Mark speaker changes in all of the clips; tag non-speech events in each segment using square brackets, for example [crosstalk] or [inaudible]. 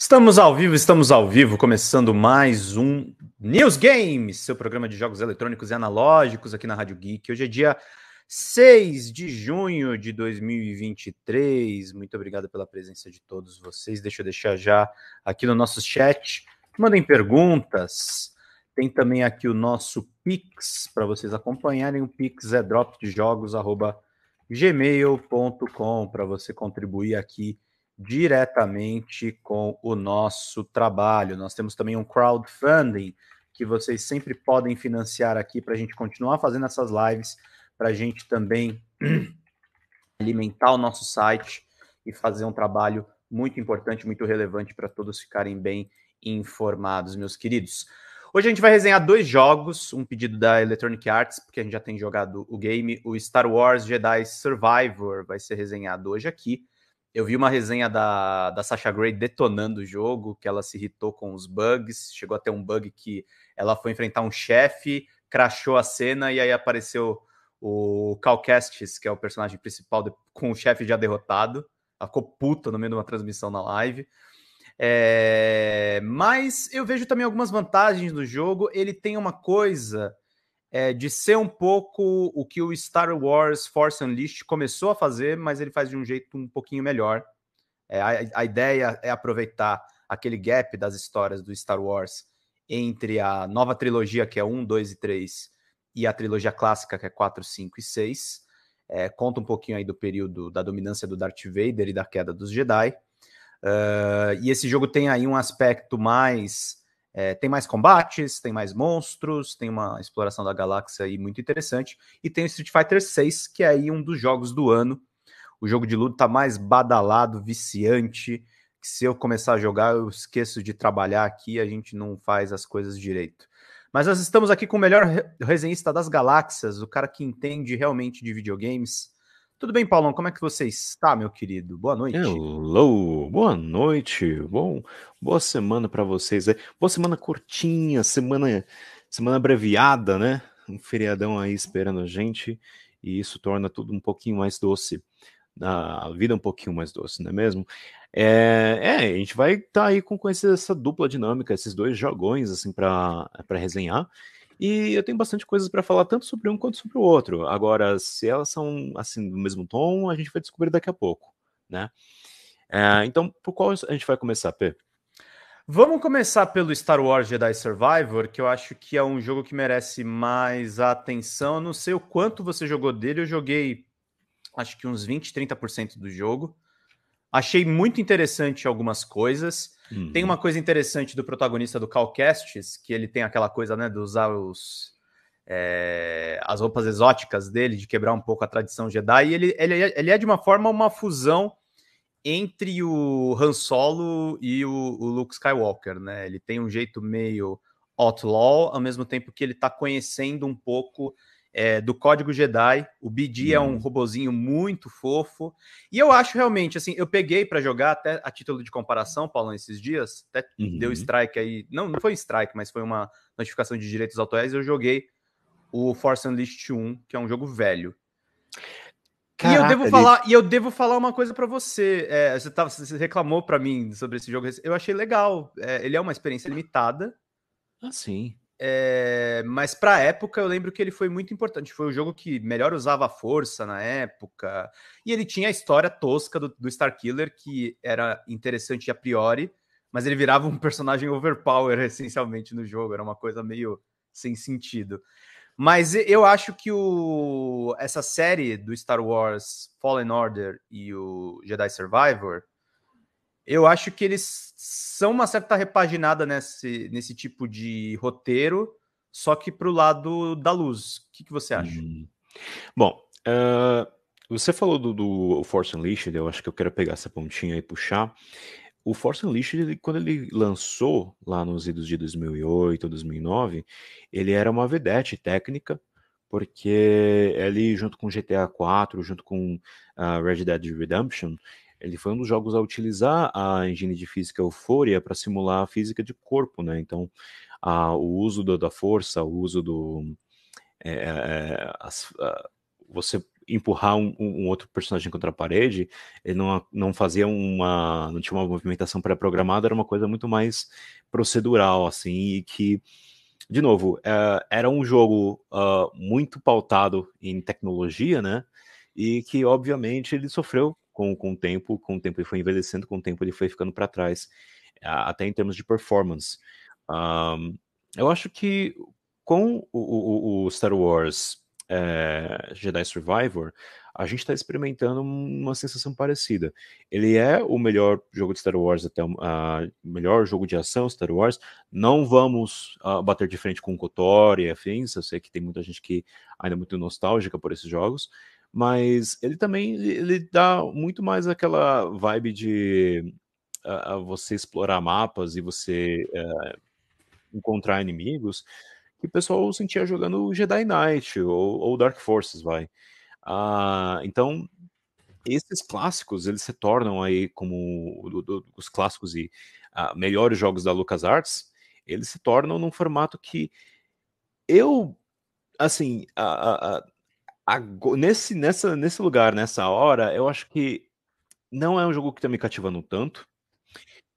Speaker 1: Estamos ao vivo, estamos ao vivo, começando mais um News Games, seu programa de jogos eletrônicos e analógicos aqui na Rádio Geek. Hoje é dia 6 de junho de 2023. Muito obrigado pela presença de todos vocês. Deixa eu deixar já aqui no nosso chat. Mandem perguntas. Tem também aqui o nosso Pix para vocês acompanharem. O Pix é dropdejogos.gmail.com para você contribuir aqui diretamente com o nosso trabalho. Nós temos também um crowdfunding que vocês sempre podem financiar aqui para a gente continuar fazendo essas lives, para a gente também [clears throat] alimentar o nosso site e fazer um trabalho muito importante, muito relevante para todos ficarem bem informados, meus queridos. Hoje a gente vai resenhar dois jogos, um pedido da Electronic Arts, porque a gente já tem jogado o game, o Star Wars Jedi Survivor vai ser resenhado hoje aqui. Eu vi uma resenha da, da Sasha Grey detonando o jogo, que ela se irritou com os bugs, chegou até um bug que ela foi enfrentar um chefe, crashou a cena e aí apareceu o Cal que é o personagem principal, de, com o chefe já derrotado. Ela ficou puta no meio de uma transmissão na live. É, mas eu vejo também algumas vantagens no jogo. Ele tem uma coisa é, de ser um pouco o que o Star Wars Force Unleashed começou a fazer, mas ele faz de um jeito um pouquinho melhor. É, a, a, ideia é aproveitar aquele gap das histórias do Star Wars entre a nova trilogia, que é 1, 2 e 3, e a trilogia clássica, que é 4, 5 e 6. É, conta um pouquinho aí do período da dominância do Darth Vader e da queda dos Jedi. Uh, e esse jogo tem aí um aspecto mais é, tem mais combates, tem mais monstros, tem uma exploração da galáxia aí muito interessante. E tem o Street Fighter 6, que é aí um dos jogos do ano. O jogo de luta tá mais badalado, viciante, que se eu começar a jogar, eu esqueço de trabalhar aqui, a gente não faz as coisas direito. Mas nós estamos aqui com o melhor resenhista das galáxias, o cara que entende realmente de videogames, tudo bem, Paulão? Como é que você está, meu querido? Boa noite.
Speaker 2: Hello, boa noite. Bom, boa semana para vocês. Boa semana curtinha, semana semana abreviada, né? Um feriadão aí esperando a gente e isso torna tudo um pouquinho mais doce. A vida é um pouquinho mais doce, não é mesmo? É, é a gente vai estar tá aí com, com essa dupla dinâmica, esses dois jogões assim para resenhar. E eu tenho bastante coisas para falar tanto sobre um quanto sobre o outro. Agora, se elas são assim do mesmo tom, a gente vai descobrir daqui a pouco, né? É, então, por qual
Speaker 1: a gente vai começar, Pê? Vamos começar pelo Star Wars Jedi Survivor, que eu acho que é um jogo que merece mais atenção. Eu não sei o quanto você jogou dele, eu joguei acho que uns 20, 30% do jogo. Achei muito interessante algumas coisas. Uhum. Tem uma uhum. coisa interessante do protagonista do Cal que ele tem aquela coisa né, de usar os, é, as roupas exóticas dele, de quebrar um pouco a tradição Jedi. E ele, ele, é, ele é, de uma forma, uma fusão entre o Han Solo e o, o Luke Skywalker. Né? Ele tem um jeito meio outlaw, ao mesmo tempo que ele está conhecendo um pouco é, do Código Jedi. O BD hum. é um uhum. robozinho muito fofo. E eu acho realmente, assim, eu peguei para jogar até a título de comparação, Paulo, esses dias. Até uhum. deu strike aí. Não, não foi strike, mas foi uma notificação de direitos autorais. Eu joguei o Force Unleashed 1, que é um jogo velho. Caraca, e eu devo falar, e eu devo falar uma coisa para você. É, você, tava, tá, você reclamou para mim sobre esse jogo. Eu achei legal. É, ele é uma experiência limitada. Ah, sim. É, mas para a época eu lembro que ele foi muito importante. Foi o jogo que melhor usava a força na época. E ele tinha a história tosca do, do Star Killer, que era interessante a priori, mas ele virava um [laughs] personagem overpower essencialmente no jogo. Era uma coisa meio sem sentido. Mas eu acho que o, essa série do Star Wars Fallen Order e o Jedi Survivor eu acho que eles são uma certa repaginada nesse, nesse tipo de roteiro, só que para o lado da luz. O que, que você acha? Hum.
Speaker 2: Bom, uh, você falou do, do Force Unleashed, eu acho que eu quero pegar essa pontinha e puxar. O Force Unleashed, ele, quando ele lançou lá nos idos de 2008 ou 2009, ele era uma vedete técnica, porque ele, junto com GTA 4, junto com uh, Red Dead Redemption, ele foi um dos jogos a utilizar a engine de física Euphoria para simular a física de corpo, né? Então, a, o uso do, da força, o uso do. É, é, é as, a, você empurrar um, um, outro personagem contra a parede, ele não, não fazia uma. não tinha uma movimentação pré-programada, era uma coisa muito mais procedural, assim, e que. De novo, é, era um jogo uh, muito pautado em tecnologia, né? E que, obviamente, ele sofreu com, com o tempo, com o tempo ele foi envelhecendo, com o tempo ele foi ficando para trás, até em termos de performance. Um, eu acho que com o, o, o Star Wars é, Jedi Survivor, a gente está experimentando uma sensação parecida. Ele é o melhor jogo de Star Wars, até o uh, melhor jogo de ação Star Wars. Não vamos uh, bater de frente com o KOTOR e afins. Eu sei que tem muita gente que ainda é muito nostálgica por esses jogos mas ele também ele dá muito mais aquela vibe de uh, você explorar mapas e você uh, encontrar inimigos que o pessoal sentia jogando Jedi Knight ou, ou Dark Forces, vai. Uh, então esses clássicos eles se tornam aí como do, do, os clássicos e ah, melhores jogos da LucasArts, eles se tornam num formato que eu assim Agora, nesse, nessa, nesse lugar, nessa hora, eu acho que não é um jogo que está me cativando tanto,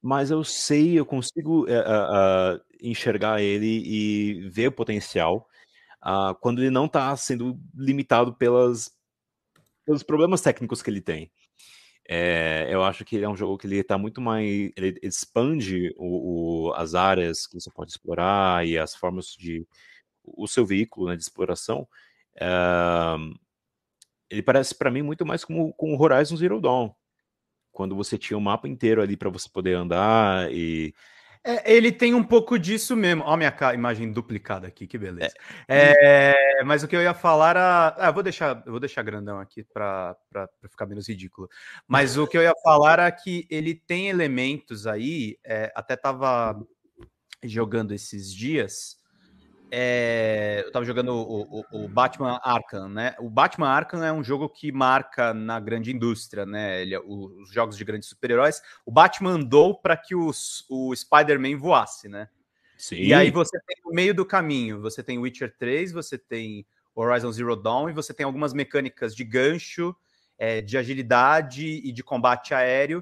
Speaker 2: mas eu sei, eu consigo uh, uh, enxergar ele e ver o potencial uh, quando ele não está sendo limitado pelas, pelos problemas técnicos que ele tem. É, eu acho que ele é um jogo que ele está muito mais. Ele expande o, o, as áreas que você pode explorar e as formas de. o seu veículo né, de exploração ele parece para mim muito mais como com o Horizon Zero Dawn, quando você tinha o mapa inteiro ali para você poder andar e
Speaker 1: é, ele tem um pouco disso mesmo. Ó, minha imagem duplicada aqui, que é, beleza. É. É, mas o que eu ia falar era. Ah, eu vou deixar, eu vou deixar grandão aqui para ficar menos ridículo. Mas o que eu ia falar era que ele tem elementos aí, é, até tava jogando esses dias é, eu estava jogando o, o, o, Batman Arkham, né? O Batman Arkham é um jogo que marca na grande indústria, né? Ele, é os jogos de grandes super-heróis. O Batman andou para que os, o Spider-Man voasse, né? Sim. E aí você tem o meio do caminho. Você tem Witcher 3, você tem Horizon Zero Dawn e você tem algumas mecânicas de gancho, é, de agilidade e de combate aéreo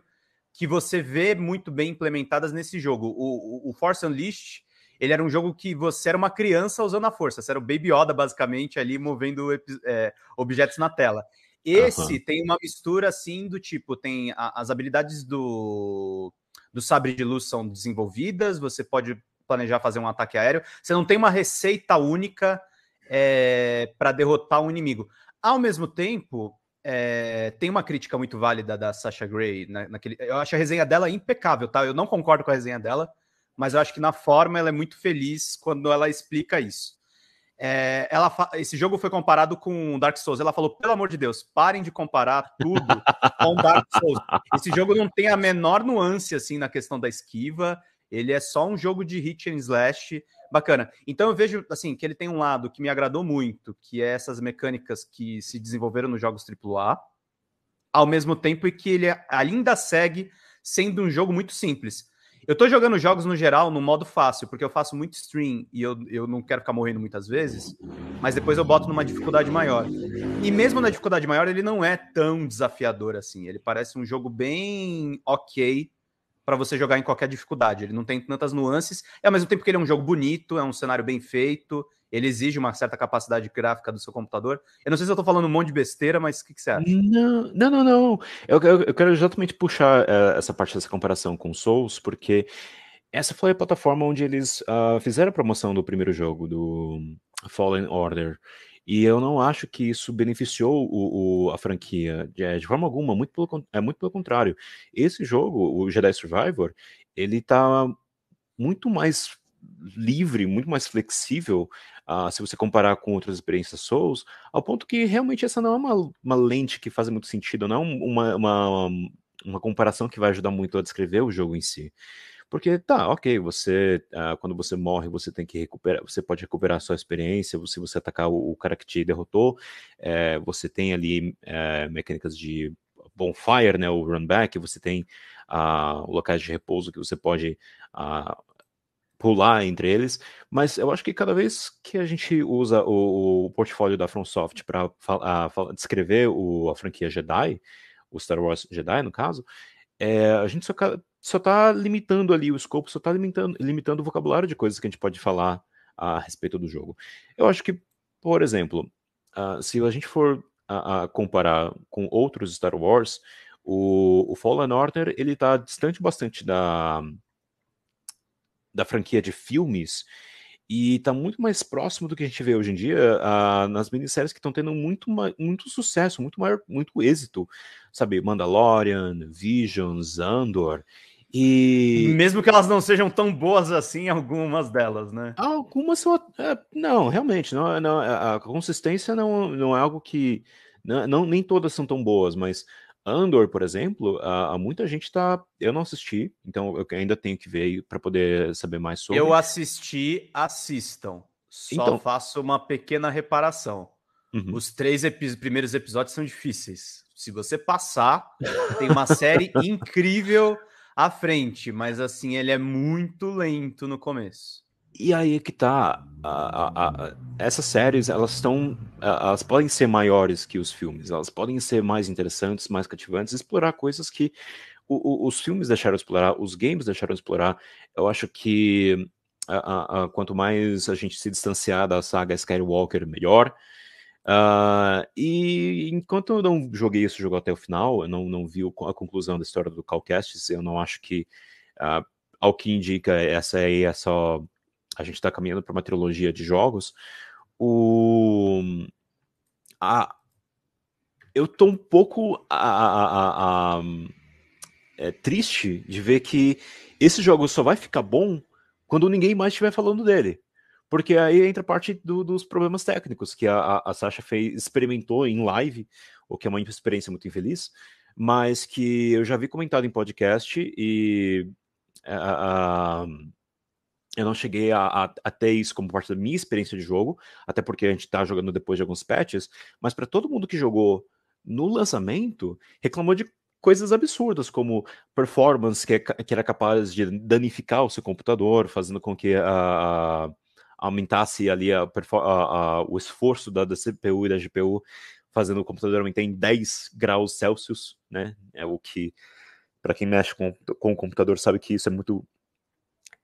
Speaker 1: que você vê muito bem implementadas nesse jogo. O, o, o Force Unleashed ele era um jogo que você era uma criança usando a força, você era o Baby Yoda, basicamente, ali movendo é, objetos na tela. Esse uhum. tem uma mistura assim do tipo: tem a, as habilidades do, do sabre de luz são desenvolvidas, você pode planejar fazer um ataque aéreo, você não tem uma receita única é, para derrotar um inimigo. Ao mesmo tempo, é, tem uma crítica muito válida da Sasha Grey na, né, naquele. Eu acho a resenha dela impecável, tá? Eu não concordo com a resenha dela mas eu acho que na forma ela é muito feliz quando ela explica isso. É, ela esse jogo foi comparado com Dark Souls. Ela falou: pelo amor de Deus, parem de comparar tudo com Dark Souls. [laughs] Esse jogo não tem a menor nuance assim na questão da esquiva. Ele é só um jogo de hit and slash bacana. Então eu vejo assim que ele tem um lado que me agradou muito, que é essas mecânicas que se desenvolveram nos jogos AAA, ao mesmo tempo e que ele ainda segue sendo um jogo muito simples. Eu tô jogando jogos no geral no modo fácil, porque eu faço muito stream e eu, eu não quero ficar morrendo muitas vezes, mas depois eu boto numa dificuldade maior. E mesmo na dificuldade maior, ele não é tão desafiador assim. Ele parece um jogo bem ok para você jogar em qualquer dificuldade. Ele não tem tantas nuances, e ao mesmo tempo que ele é um jogo bonito, é um cenário bem feito, ele exige uma certa capacidade gráfica do seu computador. Eu não sei se eu estou falando um monte de besteira, mas o que, que, você acha? Não,
Speaker 2: não, não. Eu, eu, eu, quero exatamente puxar eh, essa parte dessa comparação com Souls, porque essa foi a plataforma onde eles uh, fizeram a promoção do primeiro jogo, do Fallen Order. E eu não acho que isso beneficiou o, o, a franquia de, eh, de, forma alguma, muito pelo, é muito pelo contrário. Esse jogo, o Jedi Survivor, ele tá muito mais livre, muito mais flexível Uh, se você comparar com outras experiências Souls, ao ponto que realmente essa não é uma, uma lente que faz muito sentido, não é uma, uma, uma comparação que vai ajudar muito a descrever o jogo em si. Porque tá, ok, você uh, quando você morre, você tem que recuperar, você pode recuperar a sua experiência, se você atacar o, o cara que te derrotou, é, você tem ali é, mecânicas de bonfire, né, o run back, você tem uh, locais de repouso que você pode uh, pular entre eles, mas eu acho que cada vez que a gente usa o, o portfólio da FromSoft para descrever o, a franquia Jedi, o Star Wars Jedi, no caso, é, a gente só, só tá limitando ali o escopo, só tá limitando, limitando o vocabulário de coisas que a gente pode falar a respeito do jogo. Eu acho que, por exemplo, uh, se a gente for a, a, comparar com outros Star Wars, o, o Fallen Order, ele tá distante bastante da da franquia de filmes e está muito mais próximo do que a gente vê hoje em dia uh, nas minisséries que estão tendo muito, muito sucesso, muito maior, muito êxito, sabe? Mandalorian, Visions, Andor. E... Mesmo
Speaker 1: que elas não sejam tão boas assim, algumas delas, né? Algumas são.
Speaker 2: É, não, realmente, não, não, a consistência não, não é algo que. Não, não, nem todas são tão boas, mas Andor, por exemplo, a, a muita gente tá. Eu não assisti, então eu ainda tenho que ver para poder saber mais sobre. Eu
Speaker 1: assisti, assistam. Só então... faço uma pequena reparação. Uhum. Os três epi primeiros episódios são difíceis. Se você passar, tem uma série [laughs] incrível à frente, mas assim, ele é muito lento no começo.
Speaker 2: E aí que tá. A, a, a, essas séries, elas estão. Elas podem ser maiores que os filmes, elas podem ser mais interessantes, mais cativantes, explorar coisas que o, o, os filmes deixaram explorar, os games deixaram explorar. Eu acho que quanto mais a gente se distanciar da saga Skywalker, melhor. Uh, e enquanto eu não joguei esse jogo até o final, eu não, não vi a conclusão da história do Calcastes, eu não acho que, uh, ao que indica, essa aí é só a gente está caminhando para uma trilogia de jogos, o. A, eu tô um pouco a, a, é, triste de ver que esse jogo só vai ficar bom quando ninguém mais estiver falando dele. Porque aí entra parte do, dos problemas técnicos que a, a Sasha fez, experimentou em live, o que é uma experiência muito infeliz, mas que eu já vi comentado em podcast e. a eu não cheguei a, a, a, ter isso como parte da minha experiência de jogo, até porque a gente está jogando depois de alguns patches, mas para todo mundo que jogou no lançamento, reclamou de coisas absurdas, como performance que, é que era capaz de danificar o seu computador, fazendo com que a, aumentasse ali o esforço da, da CPU e da GPU, fazendo o computador aumentar em 10 graus Celsius, né? É o que, para quem mexe com, com o computador, sabe que isso é muito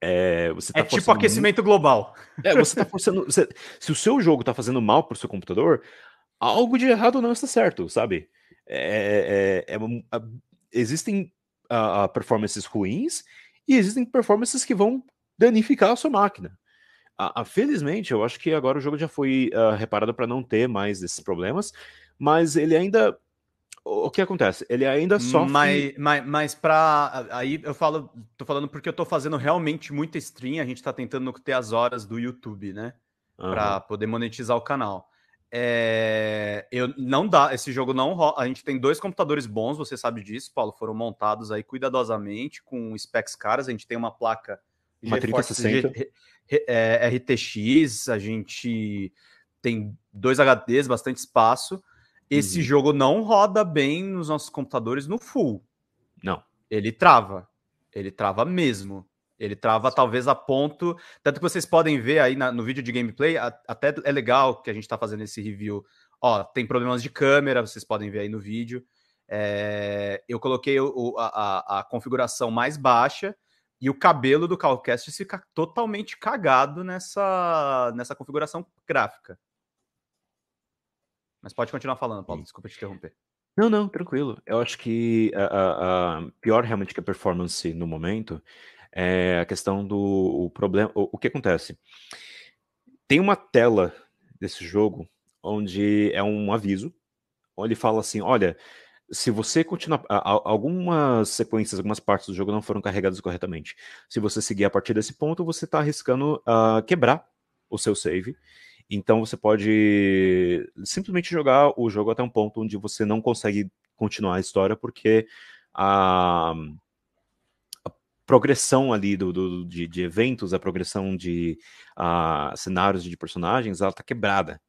Speaker 2: é, tá é tipo aquecimento
Speaker 1: muito... global. É, você tá [laughs] forçando.
Speaker 2: Você... Se o seu jogo tá fazendo mal pro seu computador, algo de errado não está certo, sabe? É, é, é, é existem a performances ruins e existem performances que vão danificar a sua máquina. felizmente, eu acho que agora o jogo já foi ah, reparado para não ter mais esses problemas, mas ele ainda o que acontece? Ele ainda sofre. Mas,
Speaker 1: mas, mas para. Aí eu falo. Tô falando porque eu tô fazendo realmente muita stream. A gente tá tentando ter as horas do YouTube, né? Uhum. Pra poder monetizar o canal. É, eu não dá, esse jogo não rola. A gente tem dois computadores bons, você sabe disso, Paulo, foram montados aí cuidadosamente com specs caras. A gente tem uma placa uma GeForce 3060. G, é, RTX, a gente tem dois HDs, bastante espaço. Esse uhum. jogo não roda bem nos nossos computadores no full. Não. Ele trava. Ele trava mesmo. Ele trava talvez a ponto. Tanto que vocês podem ver aí na, no vídeo de gameplay, a, até é legal que a gente está fazendo esse review. Ó, tem problemas de câmera, vocês podem ver aí no vídeo. É, eu coloquei o, a, a, configuração mais baixa e o cabelo do Calcast fica totalmente cagado nessa, nessa configuração gráfica. Mas pode continuar falando, Paulo, Sim. desculpa te interromper.
Speaker 2: Não, não, tranquilo. Eu acho que a, a, pior realmente que a performance no momento é a questão do o problema. O, o, que acontece? Tem uma tela desse jogo onde é um aviso, onde ele fala assim: olha, se você continuar. Algumas sequências, algumas partes do jogo não foram carregadas corretamente. Se você seguir a partir desse ponto, você está arriscando uh, quebrar o seu save então você pode simplesmente jogar o jogo até um ponto onde você não consegue continuar a história porque a, a progressão ali do, do de, de, eventos, a progressão de a cenários de personagens, ela está quebrada.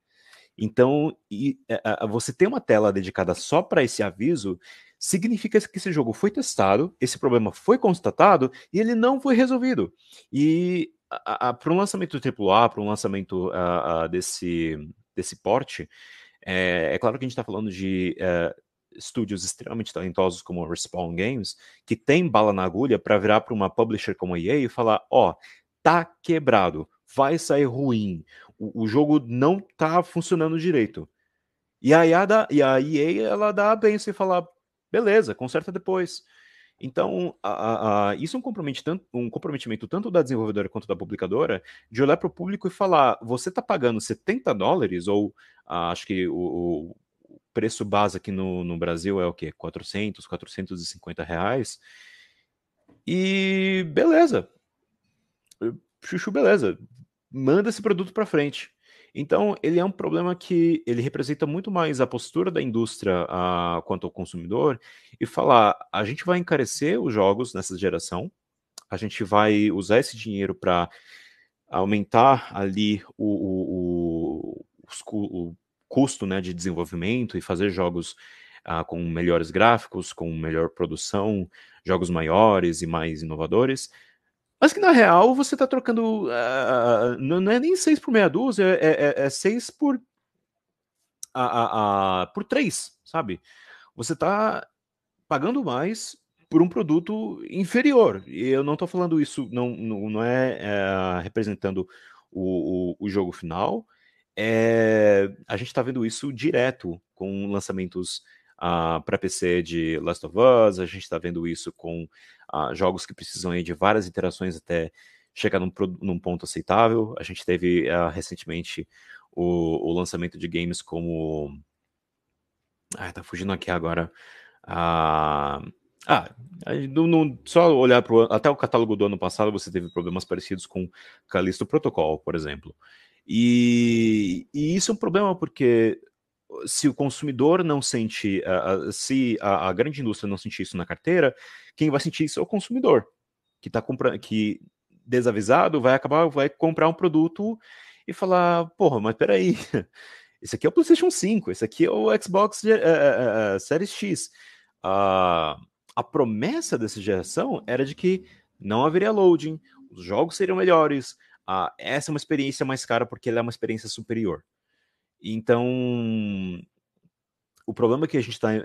Speaker 2: Então, e, é, é, você ter uma tela dedicada só para esse aviso significa que esse jogo foi testado, esse problema foi constatado e ele não foi resolvido. E para um lançamento do AAA, para um lançamento a, ah, a, ah, desse, desse porte, é, é, claro que a gente está falando de eh, estúdios extremamente talentosos como a Respawn Games, que tem bala na agulha para virar para uma publisher como a EA e falar: ó, oh, tá quebrado, vai sair ruim, o, o, jogo não tá funcionando direito. E aí a, e a EA ela dá a benção e fala: beleza, conserta depois. Então, a, a, isso é um comprometimento, tanto, um comprometimento tanto da desenvolvedora quanto da publicadora de olhar para o público e falar: você está pagando 70 dólares, ou ah, acho que o, o, preço base aqui no, no Brasil é o quê? 400, 450 reais. E beleza. Chuchu, beleza. Manda esse produto para frente. Então, ele é um problema que ele representa muito mais a postura da indústria a, ah, quanto ao consumidor e falar: a gente vai encarecer os jogos nessa geração, a gente vai usar esse dinheiro para aumentar ali o, o, o, o, custo né, de desenvolvimento e fazer jogos ah, com melhores gráficos, com melhor produção, jogos maiores e mais inovadores. Mas que na real você está trocando. Uh, não é nem 6 por meia dúzia, é 6 é, é, é por. a a por 3, sabe? Você está pagando mais por um produto inferior. E eu não estou falando isso, não, não, não é, é, representando o, o, o jogo final. É, a gente está vendo isso direto com lançamentos uh, ah, para PC de Last of Us, a gente está vendo isso com uh, jogos que precisam aí, de várias interações até chegar num, num ponto aceitável. A gente teve uh, recentemente o, o, lançamento de games como. Ah, tá fugindo aqui agora. Ah, no, no, só olhar pro, até o catálogo do ano passado, você teve problemas parecidos com Callisto Protocol, por exemplo. E, e, isso é um problema porque se o consumidor não sente, uh, se a, a, grande indústria não sentir isso na carteira, quem vai sentir isso é o consumidor, que está comprando, que desavisado vai acabar, vai comprar um produto e falar, porra, mas peraí, [laughs] esse aqui é o PlayStation 5, esse aqui é o Xbox uh, uh, Series X. a promessa dessa geração era de que não haveria loading, os jogos seriam melhores, essa é uma experiência mais cara porque ela é uma experiência superior. Então, o problema que a gente está é,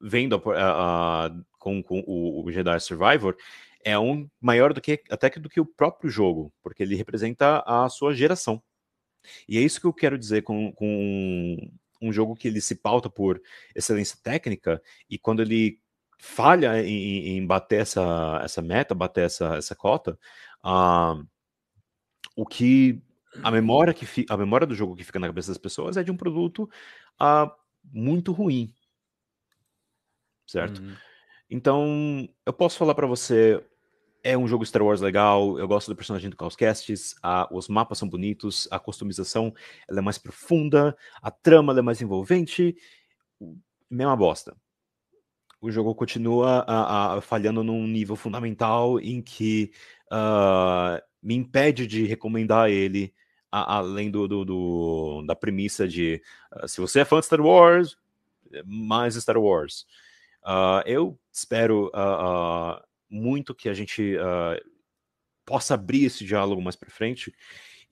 Speaker 2: vendo com, com, o Jedi Survivor é um maior do que até que do que o próprio jogo, porque ele representa a sua geração. E é isso que eu quero dizer com, com um jogo que ele se pauta por excelência técnica e quando ele falha em, em bater essa, essa meta, bater essa, essa cota, uh, o que a memória que fi, a memória do jogo que fica na cabeça das pessoas é de um produto uh, muito ruim, certo? Uhum. Então, eu posso falar para você é um jogo Star Wars legal, eu gosto do personagem do Chaos Castes, a, os mapas são bonitos, a customização é mais profunda, a trama é mais envolvente, mesma bosta. O jogo continua a, a, falhando num nível fundamental em que uh, me impede de recomendar ele a, além do, do, do, da premissa de uh, se você é fã de Star Wars, eh, mais Star Wars. Uh, eu espero ah, muito que a gente possa abrir esse diálogo mais para frente.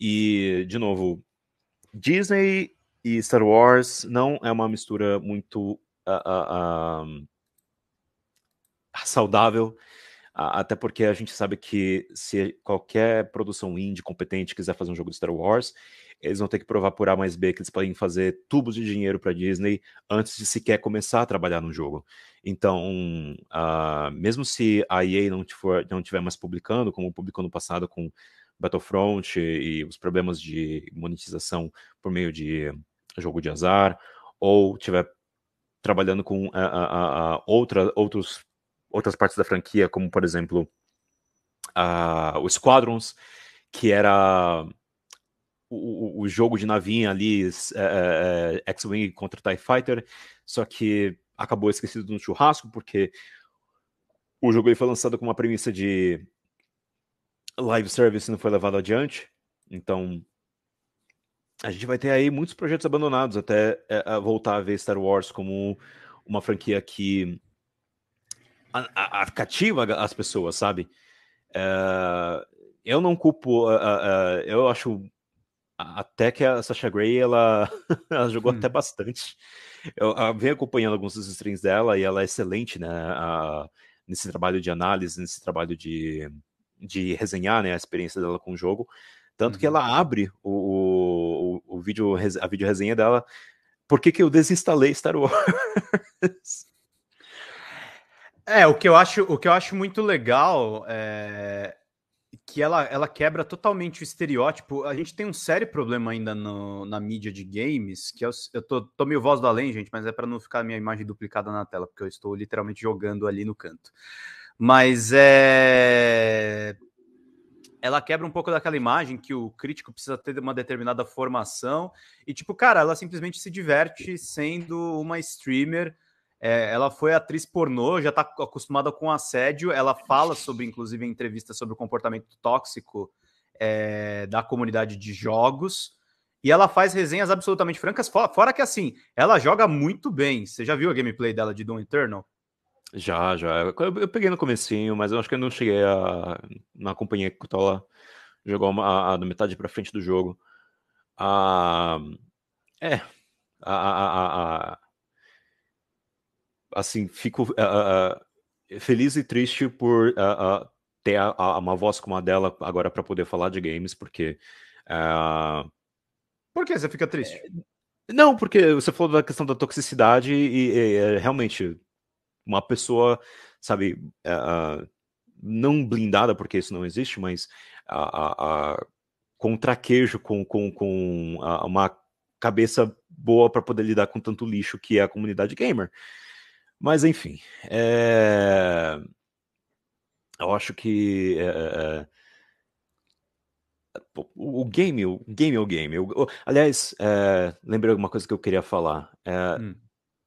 Speaker 2: E, de novo, Disney e Star Wars não é uma mistura muito saudável até porque a gente sabe que se qualquer produção indie competente quiser fazer um jogo de Star Wars, eles vão ter que provar por A mais B que eles podem fazer tubos de dinheiro para Disney antes de sequer começar a trabalhar no jogo. Então, uh, mesmo se a EA não, for, não tiver mais publicando, como publicou no passado com Battlefront e os problemas de monetização por meio de jogo de azar, ou tiver trabalhando com uh, uh, uh, outra, outros outras partes da franquia, como por exemplo uh, o Squadrons, que era o, o jogo de navinha ali, uh, uh, X-Wing contra TIE Fighter, só que acabou esquecido no churrasco, porque o jogo foi lançado com uma premissa de live service e não foi levado adiante, então a gente vai ter aí muitos projetos abandonados até voltar a ver Star Wars como uma franquia que a, a, cativa as pessoas, sabe? Uh, eu não culpo, uh, uh, eu acho até que a Sasha Grey ela, [laughs] ela jogou hum. até bastante. Eu, eu venho acompanhando alguns dos streams dela e ela é excelente, né? nesse trabalho de análise, nesse trabalho de, de resenhar, né? A experiência dela com o jogo. Tanto uhum. que ela abre o, o, o vídeo, a vídeo resenha dela. Por que, que eu desinstalei Star Wars? [laughs]
Speaker 1: É, o que eu acho, o que eu acho muito legal é que ela, ela quebra totalmente o estereótipo. A gente tem um sério problema ainda no, na mídia de games, que eu, eu tô, tô meio voz do além, gente, mas é para não ficar minha imagem duplicada na tela, porque eu estou literalmente jogando ali no canto. Mas é ela quebra um pouco daquela imagem que o crítico precisa ter uma determinada formação e tipo, cara, ela simplesmente se diverte sendo uma streamer é, ela foi atriz pornô, já está acostumada com assédio. Ela fala sobre, inclusive, em entrevista sobre o comportamento tóxico é, da comunidade de jogos. E ela faz resenhas absolutamente francas, fora, fora que assim, ela joga muito bem. Você já viu a gameplay dela de Doom Eternal? Já, já. Eu, eu peguei no comecinho, mas eu acho que eu não cheguei
Speaker 2: a. Não acompanhei que ela jogou uma, a, a, metade para frente do jogo. Ah, é. a, a, a, a assim, fico uh, feliz e triste por uh, uh, ter a, a, uma voz como a dela agora para poder falar de games, porque.
Speaker 1: Por que você fica triste? É,
Speaker 2: não, porque você falou da questão da toxicidade e, e, e é, realmente uma pessoa, sabe, não blindada, porque isso não existe, mas com traquejo, com, com, com uma cabeça boa para poder lidar com tanto lixo que é a comunidade gamer. Mas, enfim, é... eu acho que. É... O game, o game é o game. Aliás, é... lembrei alguma coisa que eu queria falar. Hum.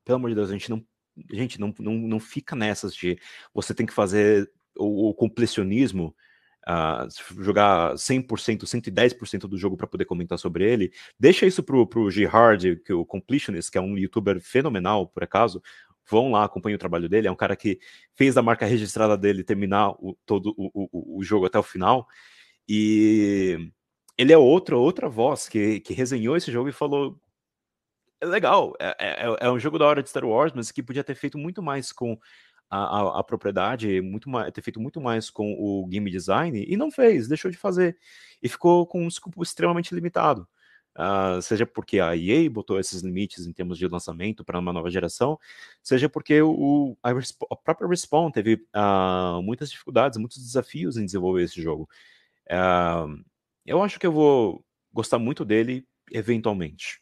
Speaker 2: Pelo amor de Deus, a gente não, a gente não, não, não fica nessas de você tem que fazer o, o completionismo uh, jogar 100%, 110% do jogo para poder comentar sobre ele. Deixa isso pro, pro hard que é o Completionist, que é um youtuber fenomenal, por acaso vão lá, acompanhem o trabalho dele. É um cara que fez da marca registrada dele terminar o, todo o, o, o jogo até o final. E ele é outro, outra voz que, que resenhou esse jogo e falou: é legal, é, é, é, é um jogo da hora de Star Wars, mas que podia ter feito muito mais com a, a, a, propriedade, muito mais, ter feito muito mais com o game design, e não fez, deixou de fazer. E ficou com um escopo extremamente limitado. Uh, seja porque a EA botou esses limites em termos de lançamento para uma nova geração, seja porque o, a, a própria Respawn teve uh, muitas dificuldades, muitos desafios em desenvolver esse jogo. Uh, eu acho que eu vou gostar muito dele eventualmente.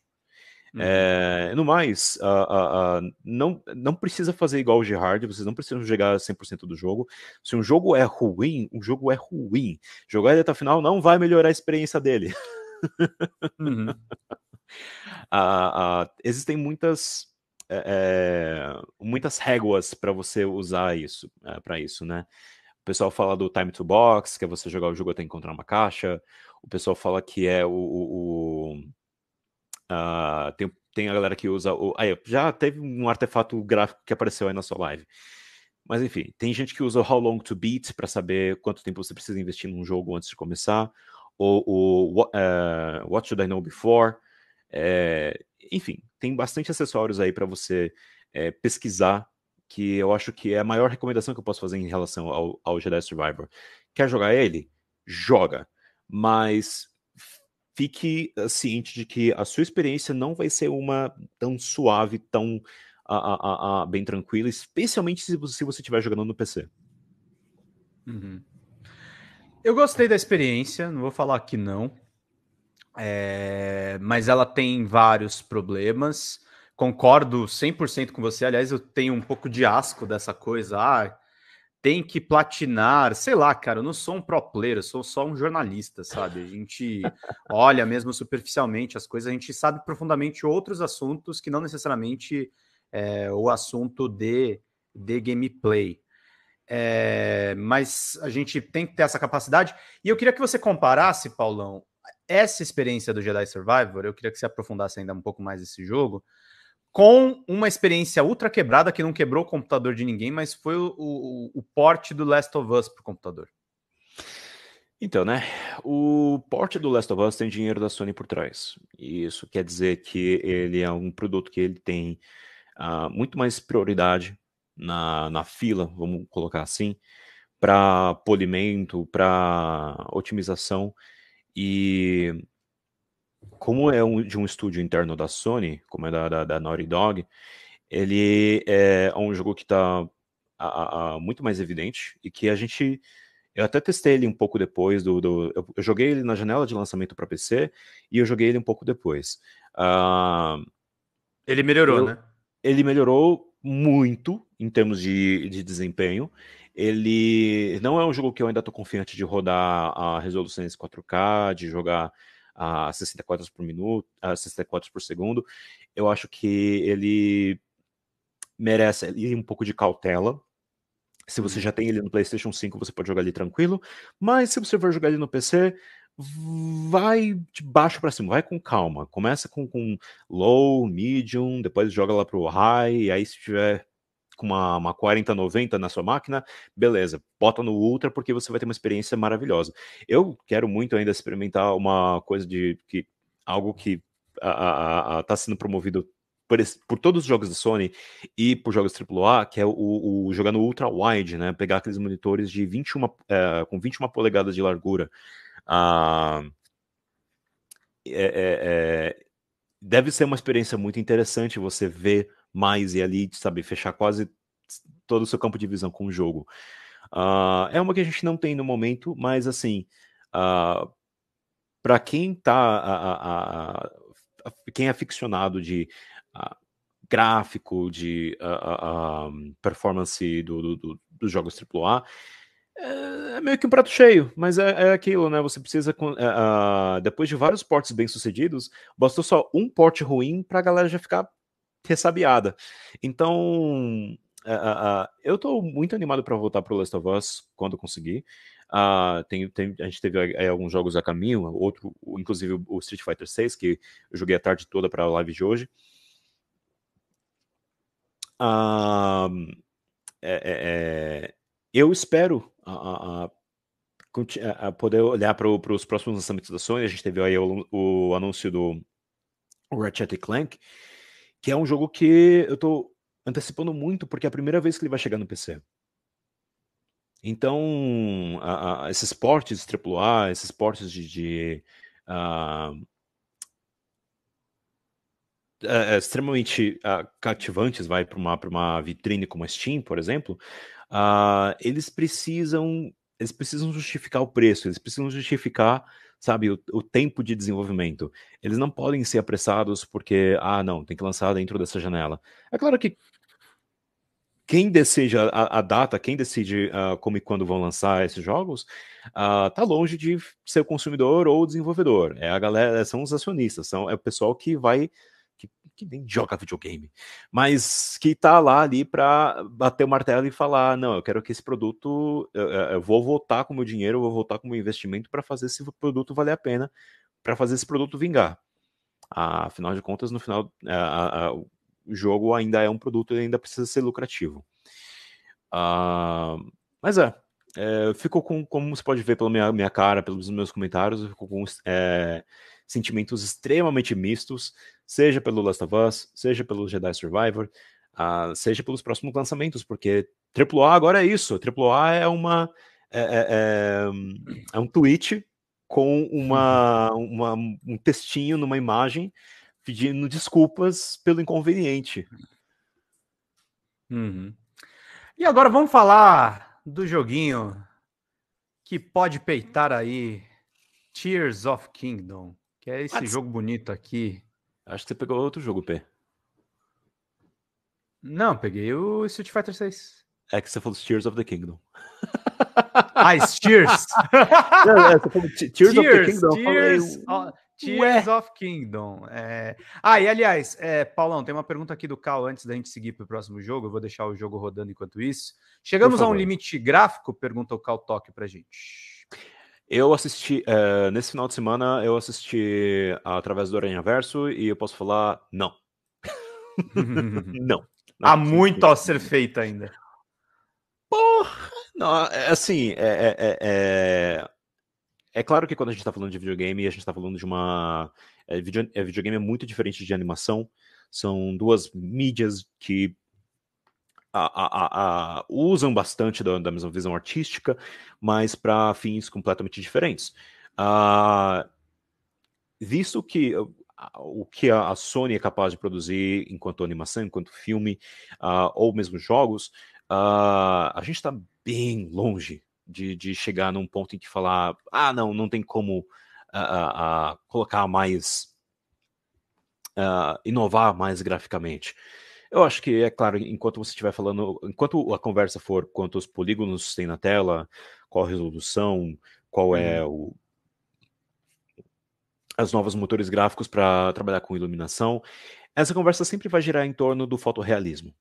Speaker 2: Uhum. É, no mais, uh, uh, uh, não, não precisa fazer igual o Gerard, vocês não precisam jogar 100% do jogo. Se um jogo é ruim, o um jogo é ruim. Jogar ele até o final não vai melhorar a experiência dele. [laughs] Uhum. Ah, ah, existem muitas é, muitas réguas para você usar isso, é, eh, para isso, né? O pessoal fala do time to box, que é você jogar o jogo até encontrar uma caixa. O pessoal fala que é o, o, o Uh, tem, tem a galera que usa o. Aí, já teve um artefato gráfico que apareceu aí na sua live. Mas enfim, tem gente que usa o How Long to Beat para saber quanto tempo você precisa investir num jogo antes de começar o, o uh, What Should I Know Before, é, enfim, tem bastante acessórios aí para você é, pesquisar, que eu acho que é a maior recomendação que eu posso fazer em relação ao, ao Jedi Survivor. Quer jogar ele? Joga, mas fique ciente de que a sua experiência não vai ser uma tão suave, tão bem tranquila, especialmente se você estiver jogando no PC.
Speaker 1: Uhum. Eu gostei da experiência, não vou falar que não. É... Mas ela tem vários problemas. Concordo 100% com você. Aliás, eu tenho um pouco de asco dessa coisa. Ah, tem que platinar, sei lá, cara, eu não sou um pro player, eu sou só um jornalista, sabe? A gente olha mesmo superficialmente as coisas, a gente sabe profundamente outros assuntos que não necessariamente é o assunto de, de gameplay. É, mas a gente tem que ter essa capacidade. E eu queria que você comparasse, Paulão, essa experiência do Jedi Survivor, eu queria que você aprofundasse ainda um pouco mais esse jogo, com uma experiência ultra quebrada que não quebrou o computador de ninguém, mas foi o, o, o porte do Last of Us para o computador.
Speaker 2: Então, né? O porte do Last of Us tem dinheiro da Sony por trás. E isso quer dizer que ele é um produto que ele tem uh, muito mais prioridade na, na fila, vamos colocar assim, para polimento, para otimização. E como é um, de um estúdio interno da Sony, como é da, da, da Naughty Dog, ele é, é um jogo que está muito mais evidente e que a gente. Eu até testei ele um pouco depois do. do eu, eu, joguei ele na janela de lançamento para PC e eu joguei ele um pouco depois. Uh, ele melhorou, eu, né? Ele melhorou muito em termos de, de desempenho. Ele não é um jogo que eu ainda estou confiante de rodar a resoluções 4K, de jogar a 60 quadros por minuto, a 60 quadros por segundo. Eu acho que ele merece ali um pouco de cautela. Se você uhum. já tem ele no PlayStation 5, você pode jogar ali tranquilo. Mas se você for jogar ele no PC, vai de baixo para cima, vai com calma. Começa com, com low, medium, depois joga lá para o high, e aí se tiver com uma, uma 4090 na sua máquina, beleza, bota no Ultra porque você vai ter uma experiência maravilhosa. Eu quero muito ainda experimentar uma coisa de que algo que está sendo promovido por, esse, por, todos os jogos da Sony e por jogos AAA, que é o, o jogar no Ultra Wide, né? Pegar aqueles monitores de 21, é, eh, com 21 polegadas de largura. Ah, é, é, é, deve ser uma experiência muito interessante você ver mais e ali, sabe, fechar quase todo o seu campo de visão com o jogo. Uh, é uma que a gente não tem no momento, mas assim, uh, ah, para quem tá a, a, a, quem é aficionado de gráfico, de performance do, do, do, dos jogos AAA, é, é meio que um prato cheio, mas é, é aquilo, né? Você precisa. Uh, depois de vários portes bem-sucedidos, bastou só um porte ruim pra galera já ficar ressabiada. Então. Uh, uh, eu tô muito animado para voltar pro Last of Us quando conseguir. Ah, tem, tem, a gente teve alguns jogos a caminho, outro, inclusive o Street Fighter 6, que eu joguei a tarde toda para a live de hoje. Ah, é, é, eu espero a, a, a, a poder olhar para os próximos lançamentos da Sony. A gente teve aí o, o anúncio do Ratchet Clank, que é um jogo que eu estou antecipando muito, porque é a primeira vez que ele vai chegar no PC. Então, a, a, esses portes AAA, esses portes de. de uh, extremamente uh, cativantes, vai para uma, uma vitrine como a Steam, por exemplo, uh, eles precisam eles precisam justificar o preço, eles precisam justificar, sabe, o, o, tempo de desenvolvimento. Eles não podem ser apressados porque, ah, não, tem que lançar dentro dessa janela. É claro que quem deseja a, a data, quem decide uh, como e quando vão lançar esses jogos, uh, tá longe de ser o consumidor ou o desenvolvedor. É a galera, são os acionistas, são, é o pessoal que vai que nem joga videogame, mas que tá lá ali para bater o martelo e falar: não, eu quero que esse produto, eu, eu vou voltar com o meu dinheiro, eu vou voltar com o meu investimento para fazer esse produto valer a pena, para fazer esse produto vingar. Ah, afinal de contas, no final, ah, ah, o jogo ainda é um produto e ainda precisa ser lucrativo. Ah, mas é, é, ficou com, como você pode ver pela minha, minha cara, pelos meus comentários, ficou com é, sentimentos extremamente mistos seja pelo Last of Us, seja pelo Jedi Survivor, uh, seja pelos próximos lançamentos, porque AAA agora é isso. AAA é uma. É, é, é, é um tweet com uma, uhum. uma, um textinho numa imagem pedindo desculpas pelo inconveniente. Uhum.
Speaker 1: E agora vamos falar do joguinho que pode peitar aí Tears of Kingdom, que é esse jogo bonito
Speaker 2: aqui Acho que você pegou outro jogo, P. Não, peguei o Street Fighter 6. É que você falou Tears of the Kingdom. [laughs]
Speaker 1: Ah, Tears! [laughs] É, Tears, of the Kingdom. Tears, falei, Tears of Kingdom. É... Ah, e aliás, é, Paulão, tem uma pergunta aqui do Cal antes da gente seguir para o próximo jogo. Eu vou deixar o jogo rodando enquanto isso. Chegamos a um limite gráfico? Pergunta o Cal Toque para gente.
Speaker 2: Eu assisti, é, nesse final de semana, eu assisti através do Aranha Verso e eu posso falar não. não. Há muito a
Speaker 1: ser feito ainda.
Speaker 2: Porra! Não, assim, é, é, é, é claro que quando a gente está falando de videogame, a gente está falando de uma. É, videogame é muito diferente de animação. São duas mídias que a, a, usam bastante da, da, mesma visão artística, mas para fins completamente diferentes. Uh, visto que ah, o que a, Sony é capaz de produzir enquanto animação, enquanto filme, uh, ou mesmo jogos, uh, a gente está bem longe de, de, chegar num ponto em que falar, ah, não, não tem como uh, colocar mais, inovar mais graficamente. Eu acho que, é claro, enquanto você estiver falando, enquanto a conversa for quantos polígonos tem na tela, qual a resolução, qual é uhum. o, as novas motores gráficos para trabalhar com iluminação, essa conversa sempre vai girar em torno do fotorrealismo.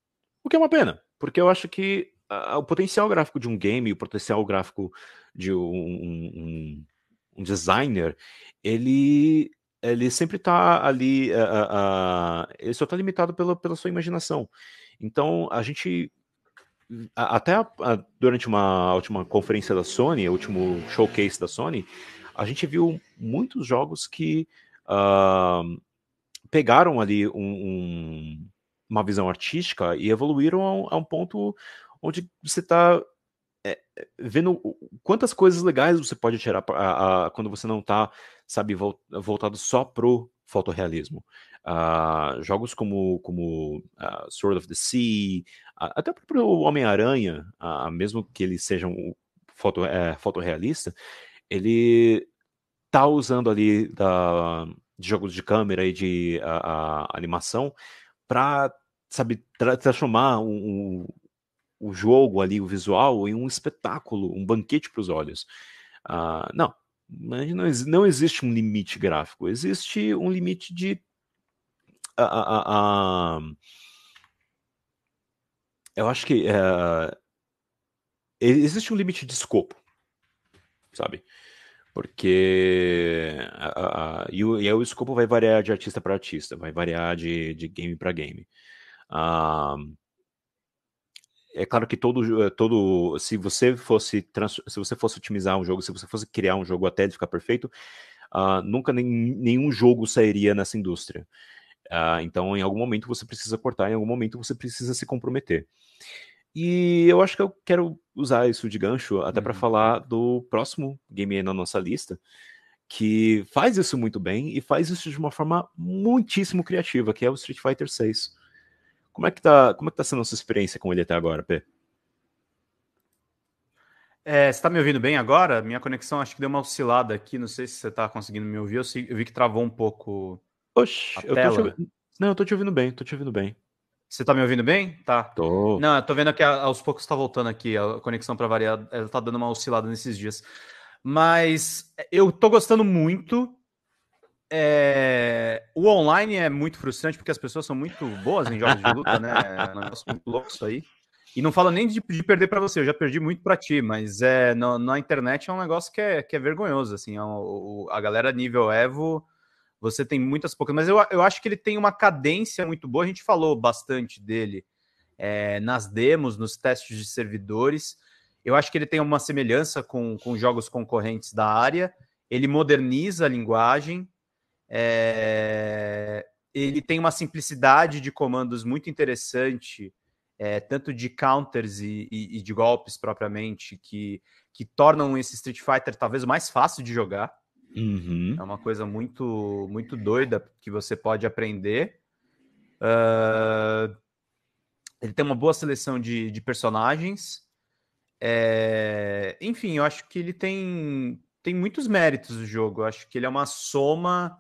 Speaker 2: O que é uma pena, porque eu acho que uh, o potencial gráfico de um game, o potencial gráfico de um, um, um designer, ele ele sempre está ali, uh, uh, ele só está limitado pela, pela sua imaginação. Então, a gente, até a, a, durante uma última conferência da Sony, o último showcase da Sony, a gente viu muitos jogos que uh, pegaram ali um, um, uma visão artística e evoluíram a a um ponto onde você está é, vendo quantas coisas legais você pode tirar a, a, quando você não está, sabe, voltado só pro fotorrealismo. Uh, jogos como, como uh, Sword of the Sea, uh, até o próprio Homem-Aranha, mesmo que ele seja um foto, é, fotorrealista, ele tá usando ali da, de jogos de câmera e de animação para sabe, transformar um, o jogo ali, o visual, em um espetáculo, um banquete para os olhos. Uh, não, não, existe um limite gráfico, existe um limite de. Uh, uh, eu acho que eh, existe um limite de escopo, sabe? Porque e, o, e o escopo vai variar de artista para artista, vai variar de, de game para game. Uh, é claro que todo, eh, todo se você fosse trans, se você fosse otimizar um jogo, se você fosse criar um jogo até de ficar perfeito, uh, nunca nem, nenhum jogo sairia nessa indústria. Uh, então, em algum momento você precisa cortar, em algum momento você precisa se comprometer. E eu acho que eu quero usar isso de gancho até uhum. para falar do próximo game na nossa lista, que faz isso muito bem e faz isso de uma forma muitíssimo criativa, que é o Street Fighter 6. Como é que tá, como é que tá sendo a sua experiência com ele até agora, Pê?
Speaker 1: É, você está me ouvindo bem agora? Minha conexão acho que deu uma oscilada aqui, não sei se você está conseguindo me ouvir. Eu, se, eu, vi que travou um pouco. Oxi, eu tela.
Speaker 2: Te... Não, eu tô te ouvindo bem, tô te ouvindo bem. Você tá me ouvindo bem? Tá. Tô.
Speaker 1: Não, eu tô vendo que aos poucos tá voltando aqui, a conexão para variar, ela tá dando uma oscilada nesses dias. Mas é, eu tô gostando muito é... O online é muito frustrante porque as pessoas são muito boas em jogos de luta, né? É um negócio muito louco isso aí. E não falo nem de, de perder para você, eu já perdi muito para ti, mas é, no, na internet é um negócio que é, que é vergonhoso, assim. É um, o, a galera nível Evo, você tem muitas poucas. Mas eu, eu acho que ele tem uma cadência muito boa, a gente falou bastante dele é, nas demos, nos testes de servidores. Eu acho que ele tem uma semelhança com, com jogos concorrentes da área. Ele moderniza a linguagem, é, ele tem uma simplicidade de comandos muito interessante, é, tanto de counters e, e, e, de golpes propriamente, que, que tornam esse Street Fighter talvez mais fácil de jogar. Uhum. É uma coisa muito, muito doida que você pode aprender. Uh, ele tem uma boa seleção de, de personagens. É, enfim, eu acho que ele tem, tem muitos méritos do jogo. Eu acho que ele é uma soma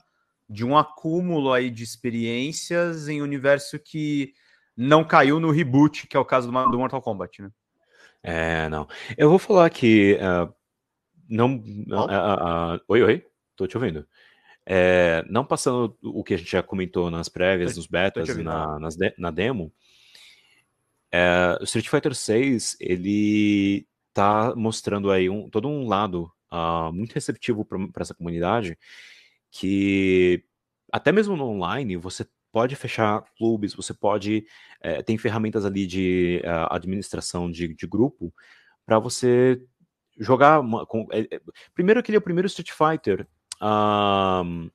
Speaker 1: de um acúmulo aí de experiências em um universo que não caiu no reboot, que é o caso do Mortal Kombat, né?
Speaker 2: É, não. Eu vou falar que uh, não. Uh, uh, oi, oi, tô te ouvindo. É, não passando o que a gente já comentou nas prévias, nos betas e na, nas de, na demo, é, o Street Fighter VI, ele tá mostrando aí um, todo um lado ah, muito receptivo para essa comunidade que até mesmo no online você pode fechar clubes, você pode. É, tem ferramentas ali de uh, administração de, de grupo para você jogar. Uma, com, é, primeiro, que ele é o primeiro Street Fighter uh,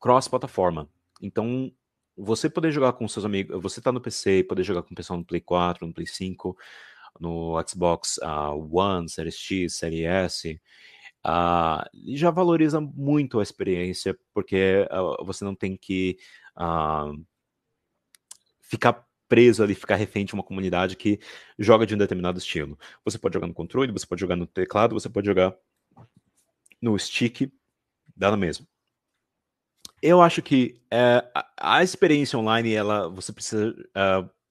Speaker 2: cross-plataforma. Então, você poder jogar com seus amigos, você tá no PC e poder jogar com o pessoal no Play 4, no Play 5, no Xbox uh, One, Series X, Série S, uh, já valoriza muito a experiência, porque uh, você não tem que uh, ficar preso ali, ficar refém de uma comunidade que joga de um determinado estilo. Você pode jogar no controle, você pode jogar no teclado, você pode jogar no stick, dá no mesmo. Eu acho que eh, a, experiência online, ela, você precisa,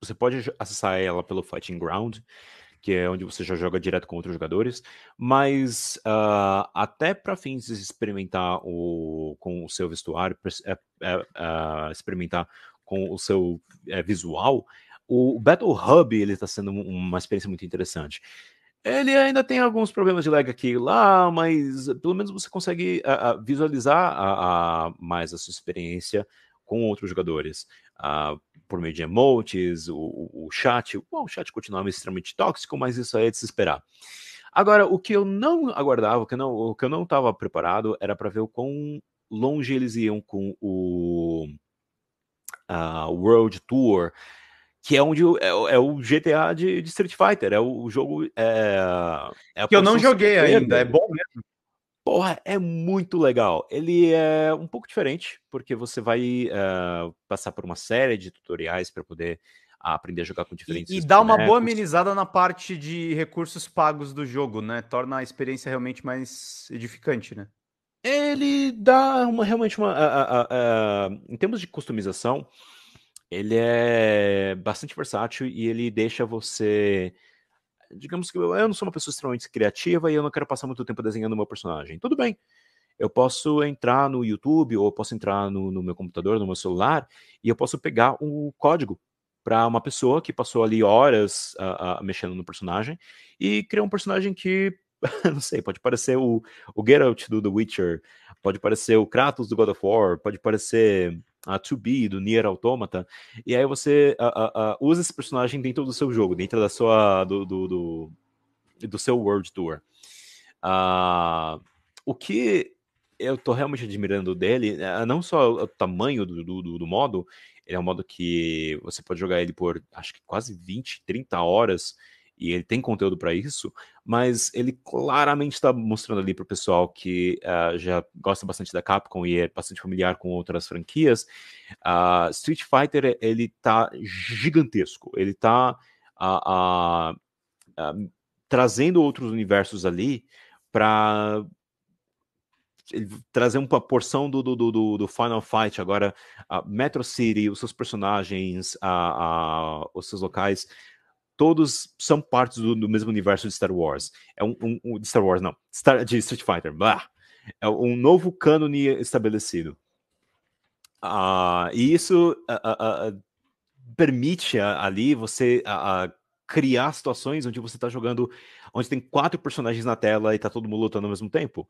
Speaker 2: você pode acessar ela pelo Fighting Ground, que é onde você já joga direto com outros jogadores, mas uh, até para fins de experimentar o, com o seu vestuário, eh, eh, ah, experimentar com o seu eh, visual, o Battle Hub ele está sendo uma experiência muito interessante. Ele ainda tem alguns problemas de lag aqui e lá, mas pelo menos você consegue ah, visualizar a, a mais a sua experiência com outros jogadores. Uh, por meio de emotes, o, o, o chat. Bom, o chat continuava extremamente tóxico, mas isso aí é de se esperar. Agora, o que eu não aguardava, o que, não, o que eu não estava preparado, era para ver o quão longe eles iam com o uh, World Tour, que é onde é, é o GTA de, de, Street Fighter, é o, o jogo. É, é que eu não joguei ainda, é bom mesmo. Porra, é muito legal. Ele é um pouco diferente, porque você vai uh, passar por uma série de tutoriais para poder aprender a jogar com diferentes. E, e dá uma boa amenizada
Speaker 1: na parte de recursos pagos do jogo, né? Torna a experiência realmente mais edificante, né?
Speaker 2: Ele dá uma realmente uma. Uh, uh, em termos de customização, ele é bastante versátil e ele deixa você digamos que eu não sou uma pessoa extremamente criativa e eu não quero passar muito tempo desenhando meu personagem. Tudo bem, eu posso entrar no YouTube ou posso entrar no, no, meu computador, no meu celular, e eu posso pegar um código para uma pessoa que passou ali horas uh, uh, mexendo no personagem e criar um personagem que, [laughs] não sei, pode parecer o, o Geralt do The Witcher, pode parecer o Kratos do God of War, pode parecer uh, To Be, do Nier Automata, e aí você uh, usa esse personagem dentro do seu jogo, dentro da sua, do, do, do, do seu World Tour. Ah, o que eu tô realmente admirando dele, é, não só o tamanho do, do, do, modo, ele é um modo que você pode jogar ele por, acho que quase 20, 30 horas, e ele tem conteúdo para isso, mas ele claramente está mostrando ali para o pessoal que uh, já gosta bastante da Capcom e é bastante familiar com outras franquias. Uh, Street Fighter eh, ele tá gigantesco, ele tá uh, trazendo outros universos ali para trazer uma porção do, do, do, do Final Fight agora, ah, Metro City, os seus personagens, os seus locais todos são partes do, do, mesmo universo de Star Wars. É um, um, um de Star Wars não, Star, de Street Fighter. Blah. É um novo cânone estabelecido. Uh, e isso uh, uh, permite ali você criar situações onde você está jogando, onde tem quatro personagens na tela e está todo mundo lutando ao mesmo tempo.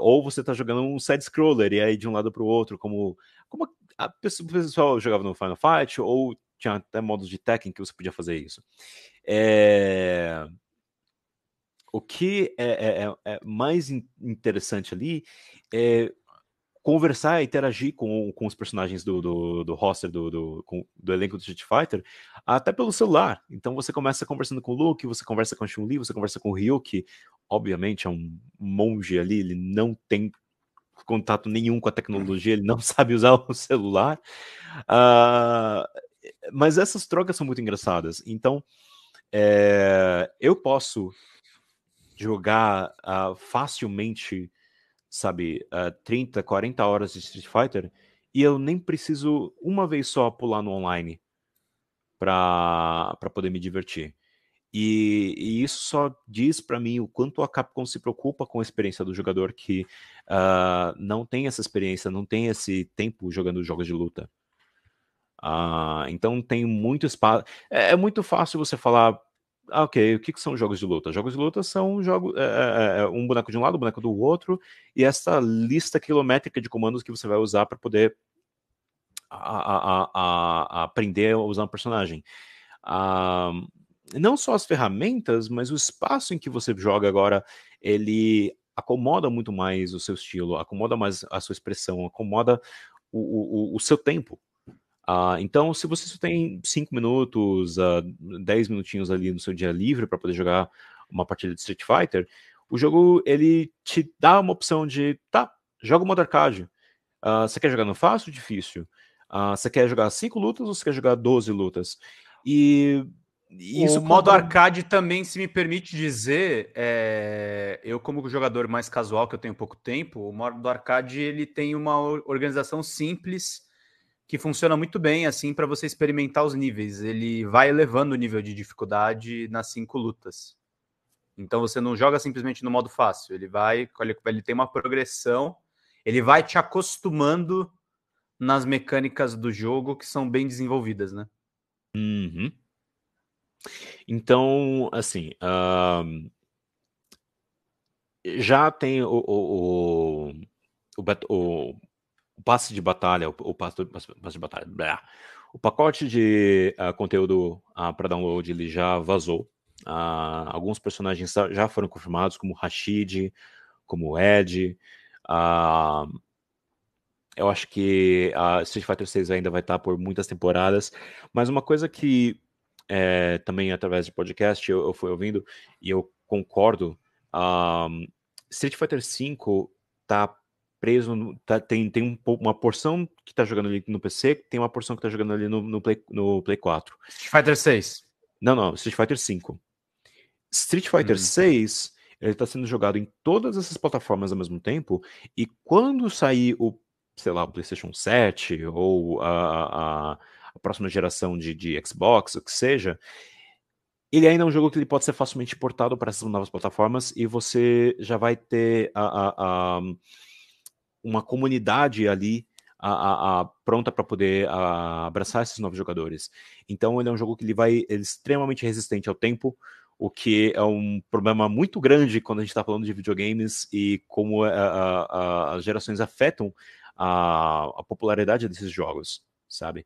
Speaker 2: ou você está jogando um side scroller e aí de um lado para o outro, como como a o pessoal jogava no Final Fight ou tinha até modos de em que você podia fazer isso. É... O que é, é, é, é mais in interessante ali é conversar, e interagir com, com os personagens do, do, do roster, do, do, com, do, elenco do Street Fighter, até pelo celular. Então você começa conversando com o Luke, você conversa com a Chun-Li, você conversa com o Ryu, que obviamente é um monge ali, ele não tem contato nenhum com a tecnologia, ele não [laughs] sabe usar o celular. Uh, mas essas trocas são muito engraçadas. Então, é, eu posso jogar uh, facilmente, sabe, uh, 30, 40 horas de Street Fighter e eu nem preciso uma vez só pular no online para poder me divertir. E, e, isso só diz para mim o quanto a Capcom se preocupa com a experiência do jogador que uh, não tem essa experiência, não tem esse tempo jogando jogos de luta. Ah, então tem muito espaço. É, é, muito fácil você falar. Ah, ok, o que, que, são jogos de luta? Jogos de luta são jogo, é, é, é, é um boneco de um lado, um boneco do outro, e essa lista quilométrica de comandos que você vai usar para poder a, a, a, aprender a usar um personagem. Ah, não só as ferramentas, mas o espaço em que você joga agora, ele acomoda muito mais o seu estilo, acomoda mais a sua expressão, acomoda o, o, o seu tempo. Ah, então, se você só tem 5 minutos, 10 uh, ah, minutinhos ali no seu dia livre para poder jogar uma partida de Street Fighter, o jogo ele te dá uma opção de, tá, joga o modo arcade. Uh, você quer jogar no fácil ou difícil? Ah, você quer jogar 5 lutas ou você quer jogar 12 lutas? E isso o modo como...
Speaker 1: arcade também, se me permite dizer, é... eu como jogador mais casual, que eu tenho pouco tempo, o modo arcade ele tem uma organização simples que funciona muito bem assim para você experimentar os níveis. Ele vai elevando o nível de dificuldade nas cinco lutas. Então você não joga simplesmente no modo fácil. Ele vai, ele tem uma progressão. Ele vai te acostumando nas mecânicas do jogo que são bem desenvolvidas, né? Uhum.
Speaker 2: Então, assim, uh... já tem o, o, o, o, o passe de batalha, o, o passe, passe, de batalha, blá. o pacote de uh, conteúdo uh, ah, para download ele já vazou. Uh, alguns personagens já foram confirmados, como Rashid, como Ed. eu acho que a Street Fighter 6 ainda vai estar tá por muitas temporadas. Mas uma coisa que é, também através de podcast eu, eu, fui ouvindo e eu concordo. Street Fighter 5 está preso, no, tá, tem, tem um, uma porção que tá jogando ali no PC, tem uma porção que tá jogando ali no, no, Play, no Play 4. Street Fighter 6. Não, não, Street Fighter 5. Street Fighter hum. 6, ele tá sendo jogado em todas essas plataformas ao mesmo tempo, e quando sair o, sei lá, o PlayStation 7 ou a, a, a próxima geração de, de Xbox, o que seja, ele ainda é um jogo que ele pode ser facilmente portado para essas novas plataformas e você já vai ter a, a, a uma comunidade ali a, a, a, pronta para poder abraçar esses novos jogadores. Então ele é um jogo que ele vai ele é extremamente resistente ao tempo, o que é um problema muito grande quando a gente está falando de videogames e como é, as gerações afetam a, popularidade desses jogos, sabe?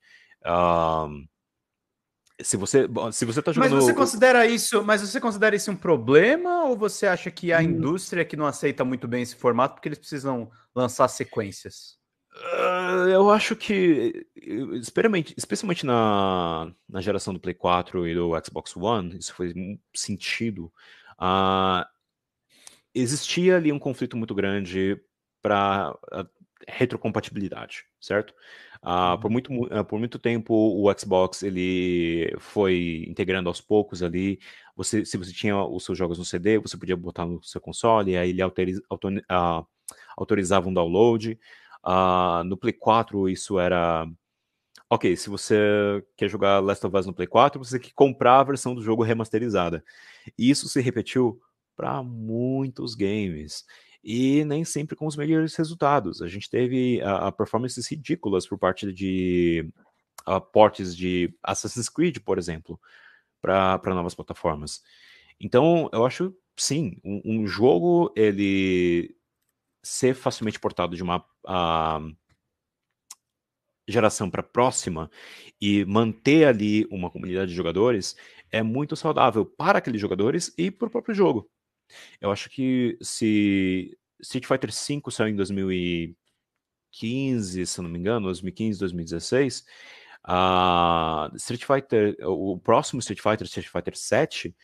Speaker 2: Se você, se você tá jogando... Mas você
Speaker 1: considera isso, mas você considera isso um problema ou você acha que a hum. indústria é que não aceita muito bem esse formato porque eles precisam lançar sequências?
Speaker 2: Uh, eu acho que, especialmente na, na geração do Play 4 e do Xbox One, isso foi sentido. Uh, existia ali um conflito muito grande para ah, retrocompatibilidade, certo? Ah, por, uhum. muito, ah, por muito tempo o Xbox ele foi integrando aos poucos ali. Você, se você tinha os seus jogos no CD, você podia botar no seu console, aí ele autor, ah, autorizava um download. no Play 4 isso era ok, se você quer jogar Last of Us no Play 4, você tem que comprar a versão do jogo remasterizada. E isso se repetiu para muitos games e nem sempre com os melhores resultados. A gente teve a, a performances ridículas por parte de a, ah, portes de Assassin's Creed, por exemplo, para novas plataformas. Então, eu acho, sim, um, um, jogo ele ser facilmente portado de uma a, ah, geração para próxima e manter ali uma comunidade de jogadores é muito saudável para aqueles jogadores e para o próprio jogo. Eu acho que se Street Fighter V saiu em 2015, se não me engano, 2015, 2016, ah, Street Fighter, o próximo Street Fighter, Street Fighter 7,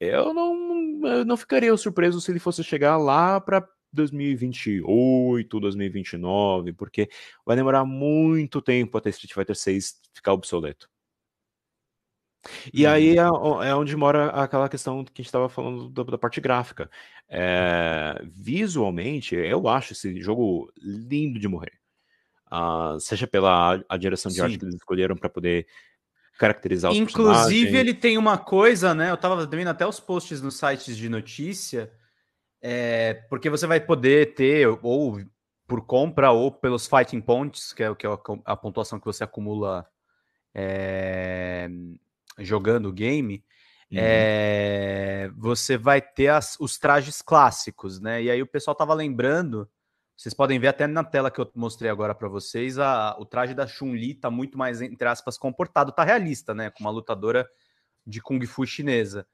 Speaker 2: eu não, eu não ficaria surpreso se ele fosse chegar lá para 2028, 2029, porque vai demorar muito tempo até Street Fighter 6 ficar obsoleto. E hum. aí uhum. é, é, onde mora aquela questão que a gente estava falando da, da, parte gráfica. É, visualmente, eu acho esse jogo lindo de morrer. Uh, seja pela a direção de Sim. arte que eles escolheram para poder caracterizar os Inclusive, ele
Speaker 1: tem uma coisa, né? Eu estava vendo até os posts nos sites de notícia, é, porque você vai poder ter, ou por compra, ou pelos fighting points, que é, que é a, a pontuação que você acumula. É, jogando o game, uhum. é, você vai ter as, os trajes clássicos, né? E aí o pessoal tava lembrando, vocês podem ver até na tela que eu mostrei agora para vocês, a, o traje da Chun-Li tá muito mais, entre aspas, comportado, tá realista, né? Com uma lutadora de Kung Fu chinesa.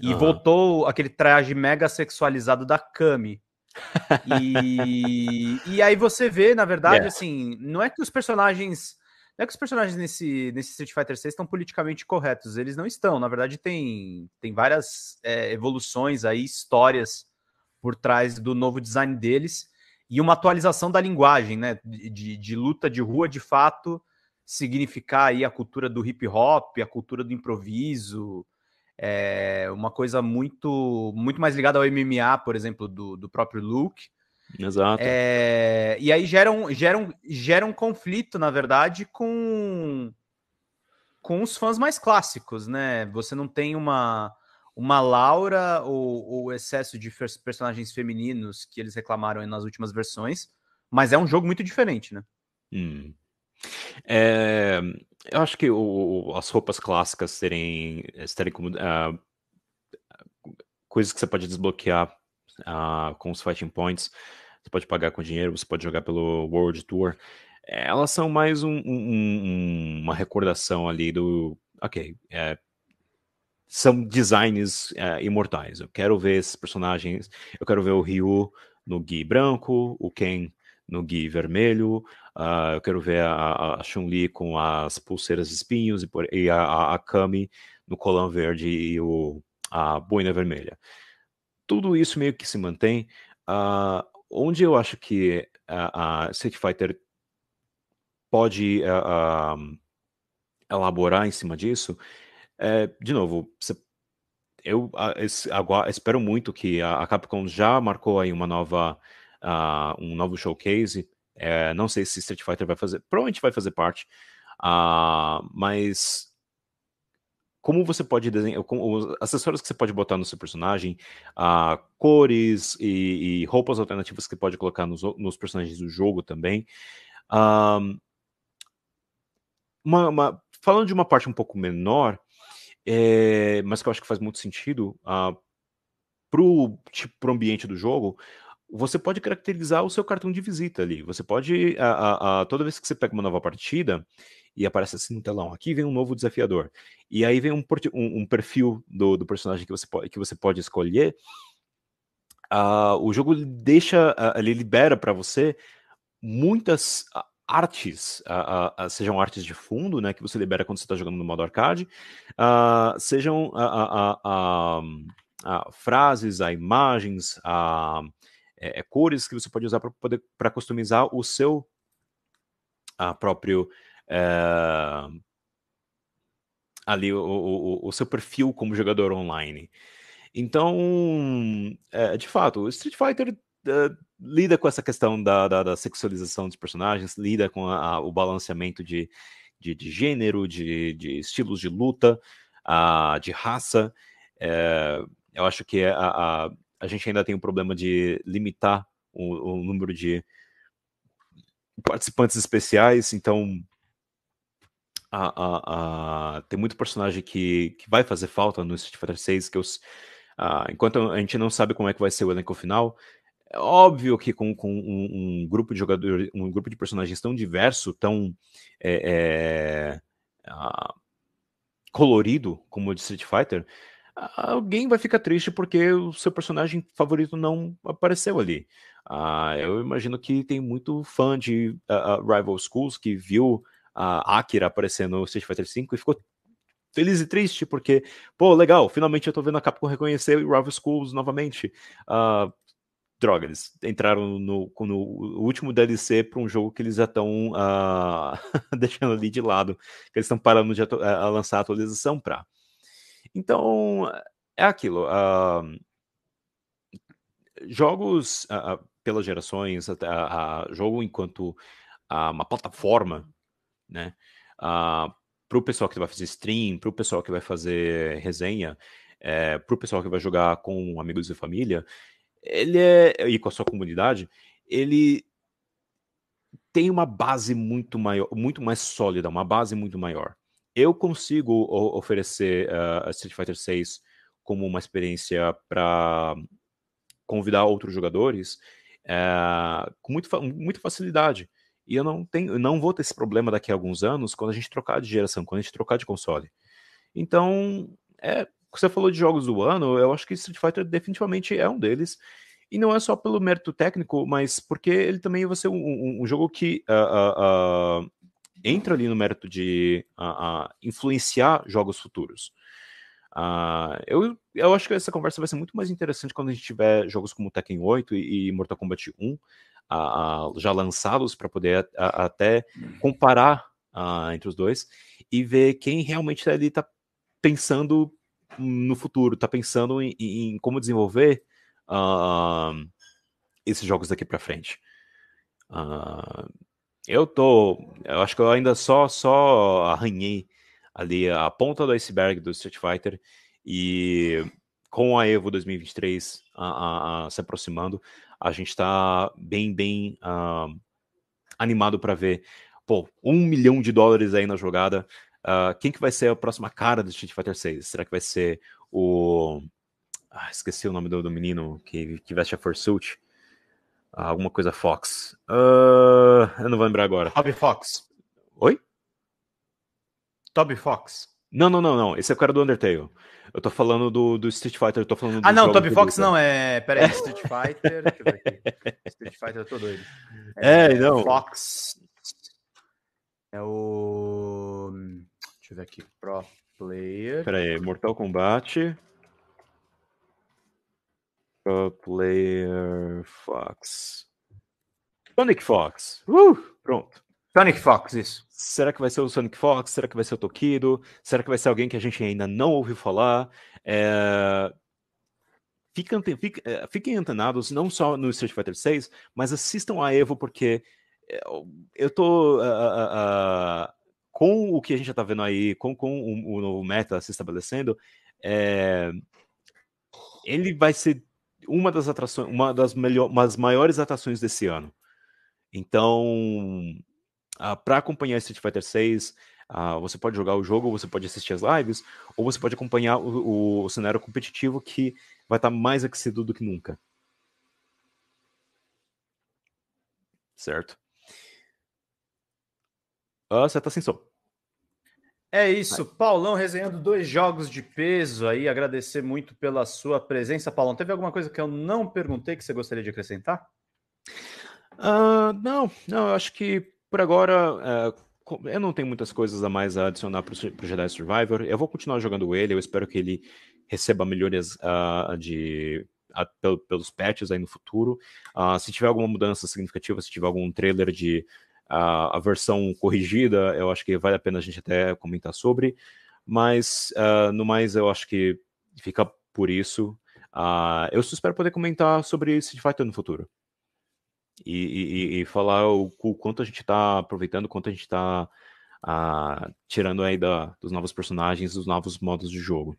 Speaker 1: E uhum. voltou aquele traje mega sexualizado da Kami, [laughs] e, e aí você vê, na verdade, yeah. É. assim, não é que os personagens é que os personagens nesse, nesse Street Fighter 6 estão politicamente corretos, eles não estão. Na verdade, tem, tem várias é, evoluções aí, histórias por trás do novo design deles e uma atualização da linguagem, né? De, de luta de rua, de fato, significar aí a cultura do hip hop, a cultura do improviso, é uma coisa muito muito mais ligada ao MMA, por exemplo, do, do próprio Luke, Exato. É, e aí gera um, gera, um, gera um conflito, na verdade, com, com os fãs mais clássicos, né? Você não tem uma, uma Laura ou, ou excesso de personagens femininos que eles reclamaram nas últimas versões, mas é um jogo muito diferente, né? Hum.
Speaker 2: É, eu acho que o, as roupas clássicas serem, serem como, uh, coisas que você pode desbloquear uh, com os fighting points você pode pagar com dinheiro, você pode jogar pelo World Tour. É, elas são mais um, um, uma recordação ali do. Ok, é, são designs é, imortais. Eu quero ver esses personagens. Eu quero ver o Ryu no Gui branco, o Ken no Gui vermelho. Uh, eu quero ver a, a Chun-Li com as pulseiras de espinhos e, por, e a, a, Kami no colão verde e o, a boina vermelha. Tudo isso meio que se mantém. Uh, onde eu acho que a, a Street Fighter pode a, eh, a, ah, elaborar em cima disso, é, de novo, eu ah, espero muito que a, Capcom já marcou aí uma nova, ah, um novo showcase. É, não sei se Street Fighter vai fazer, provavelmente vai fazer parte, mas como você pode desenhar, os acessórios que você pode botar no seu personagem, a cores e, e, roupas alternativas que você pode colocar nos, nos personagens do jogo também. Um, uma, uma, falando de uma parte um pouco menor, é, mas que eu acho que faz muito sentido uh, pro, tipo, ambiente do jogo, você pode caracterizar o seu cartão de visita ali. Você pode, uh, uh, toda vez que você pega uma nova partida, e aparece assim no telão: aqui vem um novo desafiador. E aí vem um, um, um perfil do, do, personagem que você, pode, que você pode escolher. Uh, o jogo deixa, uh, ele libera para você muitas artes, uh, uh, sejam artes de fundo, né, que você libera quando você está jogando no modo arcade, uh, sejam frases, a imagens, a é, é, cores que você pode usar para poder para customizar o seu próprio eh, ali o, o, o, seu perfil como jogador online. Então, é, de fato, o Street Fighter eh, lida com essa questão da, da, da, sexualização dos personagens, lida com a, a, o balanceamento de, de, de gênero, de, de, estilos de luta, a, de raça. É, eu acho que é a, a, gente ainda tem o um problema de limitar o, o número de participantes especiais, então a, a, a, tem muito personagem que, que vai fazer falta no Street Fighter 6 que os, ah, enquanto a gente não sabe como é que vai ser o elenco final é óbvio que com, com um, um, grupo de jogadores um grupo de personagens tão diverso tão é, é, ah, colorido como o de Street Fighter alguém vai ficar triste porque o seu personagem favorito não apareceu ali. Ah, eu imagino que tem muito fã de uh, uh, Rival Schools que viu a Akira aparecendo no Street Fighter V e ficou feliz e triste, porque, pô, legal, finalmente eu tô vendo a Capcom reconhecer o Rival Schools novamente. Uh, droga, eles entraram no, no último DLC para um jogo que eles já estão uh, ah, [laughs] deixando ali de lado, que eles estão parando de a lançar a atualização para. Então, é aquilo. Uh, jogos pelas gerações, a, jogo enquanto uma plataforma né? Ah, para o pessoal que vai fazer stream, para o pessoal que vai fazer resenha, é, eh, para o pessoal que vai jogar com amigos e família, ele é e com a sua comunidade, ele tem uma base muito maior, muito mais sólida, uma base muito maior. Eu consigo oferecer uh, Street Fighter VI como uma experiência para convidar outros jogadores uh, com muito, muita facilidade. E eu não tenho, não vou ter esse problema daqui a alguns anos quando a gente trocar de geração, quando a gente trocar de console. Então, é, você falou de jogos do ano, eu acho que Street Fighter definitivamente é um deles. E não é só pelo mérito técnico, mas porque ele também vai ser um, um, um jogo que uh, uh, uh, entra ali no mérito de influenciar jogos futuros. Uh, eu, eu acho que essa conversa vai ser muito mais interessante quando a gente tiver jogos como Tekken 8 e, e Mortal Kombat 1 uh, uh, já lançados para poder até comparar ah, entre os dois e ver quem realmente ali está pensando no futuro, está pensando em, em, como desenvolver ah, esses jogos daqui para frente. eu tô, eu acho que eu ainda só só arranhei ali a ponta do iceberg do Street Fighter e com a Evo 2023 a, a, a se aproximando, a gente está bem, bem ah, animado para ver pô, um milhão de dólares aí na jogada. Uh, quem que vai ser a próxima cara do Street Fighter 6? Será que vai ser o... Ah, esqueci o nome do, do menino que, que veste a fursuit. Uh, ah, alguma coisa Fox. eu não vou lembrar agora. Rob Fox. Oi? Toby Fox. Não, não, não, não. Esse é o cara do Undertale. Eu tô falando do, do Street Fighter, eu tô falando Ah, não, Toby Fox não, tá. é.
Speaker 1: Pera aí, [laughs] Street Fighter. deixa eu ver aqui. Street Fighter, eu tô doido.
Speaker 2: É, é, é não. Fox. É
Speaker 1: o. Deixa eu ver aqui. Pro Player. Pera
Speaker 2: aí, Mortal Kombat. Pro Player Fox. Sonic Fox. Uh, pronto. Sonic Fox, isso. Será que vai ser o Sonic Fox? Será que vai ser o Tokido? Será que vai ser alguém que a gente ainda não ouviu falar? É... Fiquem, é, fiquem, antenados, não só no Street Fighter 6, mas assistam a Evo, porque é, eu tô. Uh, uh, uh, com o que a gente já tá vendo aí, com, com o, o novo meta se estabelecendo, é... ele vai ser uma das atrações, uma das, melhor, uma das maiores atrações desse ano. Então, Uh, ah, para acompanhar Street Fighter 6, uh, ah, você pode jogar o jogo, você pode assistir as lives, ou você pode acompanhar o, o cenário competitivo que vai estar tá mais aquecido do que nunca.
Speaker 1: Certo? Uh, você tá sem som. É isso, Vai. Paulão resenhando dois jogos de peso aí. Agradecer muito pela sua presença, Paulão. Teve alguma coisa que eu não perguntei que você gostaria de acrescentar?
Speaker 2: Uh, não, não, eu acho que por agora, uh, eu não tenho muitas coisas a mais a adicionar para o Jedi Survivor. Eu vou continuar jogando ele, eu espero que ele receba melhorias uh, de pelos patches aí no futuro. Uh, se tiver alguma mudança significativa, se tiver algum trailer de uh, a versão corrigida, eu acho que vale a pena a gente até comentar sobre. Mas uh, no mais, eu acho que fica por isso. eu espero poder comentar sobre esse de fato no futuro e, e, e falar o, o, quanto a gente está aproveitando, o quanto a gente está ah, tirando aí da, dos novos personagens, dos novos modos de jogo.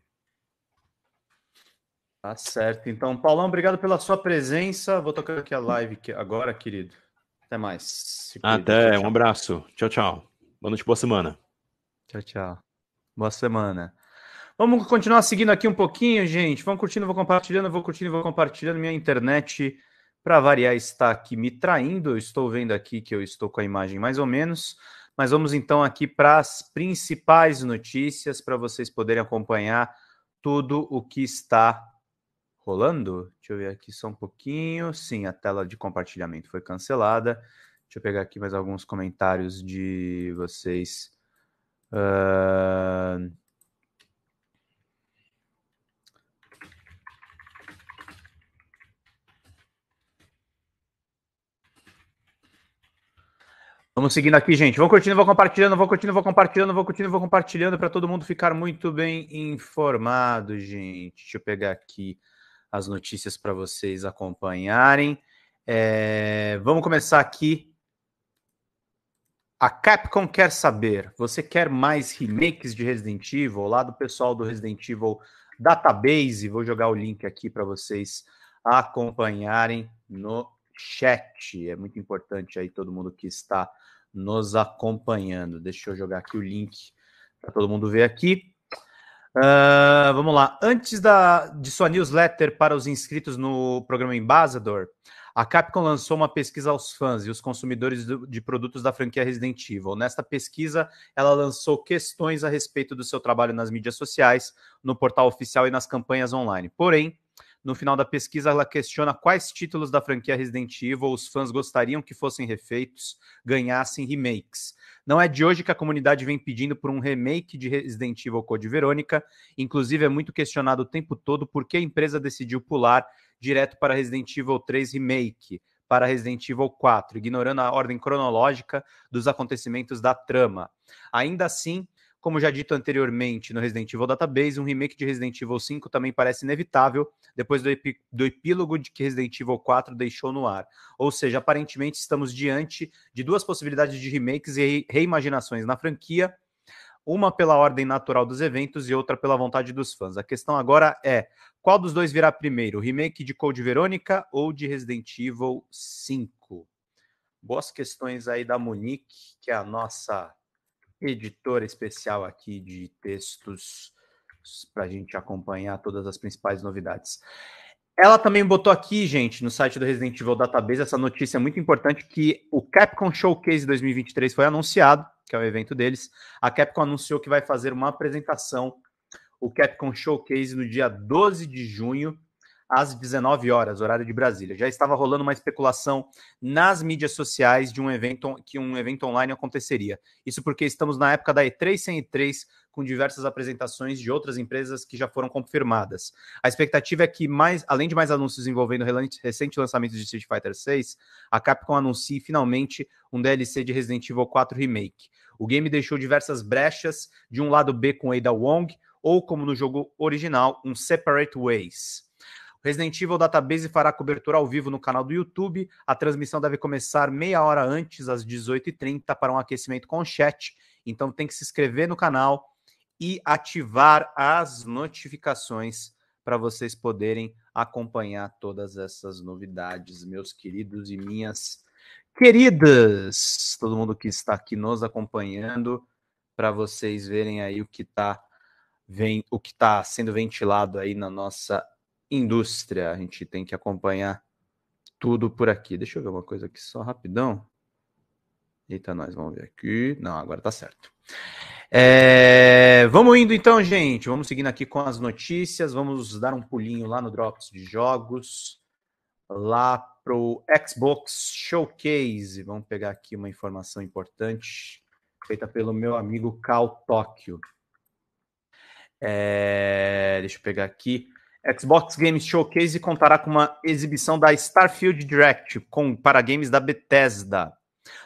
Speaker 1: Tá certo. Então, Paulão, obrigado pela sua presença. Vou tocar aqui a live agora, querido. Até mais.
Speaker 2: Até, tchau, tchau. um abraço. Tchau, tchau. Boa noite, boa semana.
Speaker 1: Tchau, tchau. Boa semana. Vamos continuar seguindo aqui um pouquinho, gente. Vamos curtindo, vou compartilhando, vou curtindo, vou compartilhando. Minha internet para variar, está aqui me traindo. Eu estou vendo aqui que eu estou com a imagem mais ou menos. Mas vamos então aqui para as principais notícias para vocês poderem acompanhar tudo o que está rolando. Deixa eu ver aqui só um pouquinho. Sim, a tela de compartilhamento foi cancelada. Deixa eu pegar aqui mais alguns comentários de vocês. Uh... Vamos seguindo aqui, gente. Vou curtindo, vou compartilhando, vou curtindo, vou compartilhando, vou curtindo, vou compartilhando para todo mundo ficar muito bem informado, gente. Deixa eu pegar aqui as notícias para vocês acompanharem. É... Vamos começar aqui. A Capcom quer saber: você quer mais remakes de Resident Evil? Lá do pessoal do Resident Evil Database. Vou jogar o link aqui para vocês acompanharem no chat. É muito importante aí todo mundo que está nos acompanhando. Deixa eu jogar aqui o link para todo mundo ver aqui. Uh, vamos lá. Antes da, de sua newsletter para os inscritos no programa Embasador, a Capcom lançou uma pesquisa aos fãs e os consumidores do, de produtos da franquia Resident Evil. Nesta pesquisa, ela lançou questões a respeito do seu trabalho nas mídias sociais, no portal oficial e nas campanhas online. Porém, no final da pesquisa, ela questiona quais títulos da franquia Resident Evil os fãs gostariam que fossem refeitos, ganhassem remakes. Não é de hoje que a comunidade vem pedindo por um remake de Resident Evil Code Verônica. Inclusive, é muito questionado o tempo todo por que a empresa decidiu pular direto para Resident Evil 3 Remake, para Resident Evil 4, ignorando a ordem cronológica dos acontecimentos da trama. Ainda assim, como já dito anteriormente no Resident Evil Database, um remake de Resident Evil 5 também parece inevitável depois do, do epílogo de que Resident Evil 4 deixou no ar. Ou seja, aparentemente estamos diante de duas possibilidades de remakes e re reimaginações na franquia, uma pela ordem natural dos eventos e outra pela vontade dos fãs. A questão agora é: qual dos dois virá primeiro, o remake de Code Verônica ou de Resident Evil 5? Boas questões aí da Monique, que é a nossa editora especial aqui de textos para a gente acompanhar todas as principais novidades. Ela também botou aqui, gente, no site do Resident Evil Database, essa notícia muito importante que o Capcom Showcase 2023 foi anunciado, que é o evento deles. A Capcom anunciou que vai fazer uma apresentação, o Capcom Showcase, no dia 12 de junho às 19 horas, horário de Brasília. Já estava rolando uma especulação nas mídias sociais de um evento que um evento online aconteceria. Isso porque estamos na época da E3 103 com diversas apresentações de outras empresas que já foram confirmadas. A expectativa é que mais, além de mais anúncios envolvendo recentes lançamentos de Street Fighter 6, a Capcom anuncie finalmente um DLC de Resident Evil 4 Remake. O game deixou diversas brechas, de um lado B com Ada Wong, ou como no jogo original, um Separate Ways. Resident Evil Database fará cobertura ao vivo no canal do YouTube. A transmissão deve começar meia hora antes, às 18h30, para um aquecimento com chat. Então tem que se inscrever no canal e ativar as notificações para vocês poderem acompanhar todas essas novidades, meus queridos e minhas queridas. Todo mundo que está aqui nos acompanhando, para vocês verem aí o que está vem o que está sendo ventilado aí na nossa indústria. A gente tem que acompanhar tudo por aqui. Deixa eu ver uma coisa aqui só rapidão. Eita, nós vamos ver aqui. Não, agora tá certo. É... vamos indo então, gente. Vamos seguindo aqui com as notícias. Vamos dar um pulinho lá no Drops de Jogos, lá pro Xbox Showcase. Vamos pegar aqui uma informação importante feita pelo meu amigo Cal Tóquio. É... deixa eu pegar aqui. Xbox Games Showcase contará com uma exibição da Starfield Direct com, para games da Bethesda.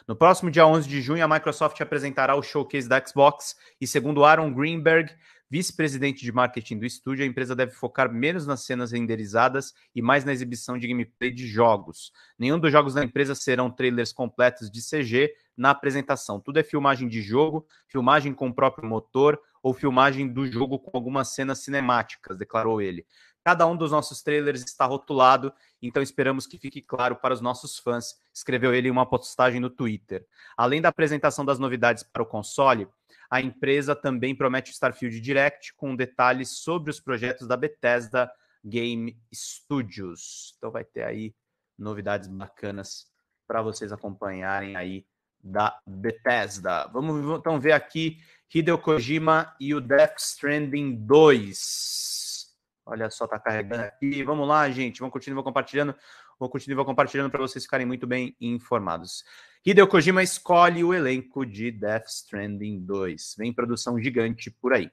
Speaker 1: No próximo dia 11 de junho, a Microsoft apresentará o showcase da Xbox e, segundo Aaron Greenberg, vice-presidente de marketing do estúdio, a empresa deve focar menos nas cenas renderizadas e mais na exibição de gameplay de jogos. Nenhum dos jogos da empresa serão trailers completos de CG na apresentação. Tudo é filmagem de jogo, filmagem com o próprio motor, ou filmagem do jogo com algumas cenas cinemáticas, declarou ele. Cada um dos nossos trailers está rotulado, então esperamos que fique claro para os nossos fãs, escreveu ele em uma postagem no Twitter. Além da apresentação das novidades para o console, a empresa também promete o Starfield Direct com detalhes sobre os projetos da Bethesda Game Studios. Então vai ter aí novidades bacanas para vocês acompanharem aí da Bethesda. Vamos então ver aqui Hideo Kojima e o Death Stranding 2. Olha só, tá carregando aqui. Vamos lá, gente. Vamos continuar compartilhando. Vou continuar compartilhando para vocês ficarem muito bem informados. Hideo Kojima escolhe o elenco de Death Stranding 2. Vem produção gigante por aí.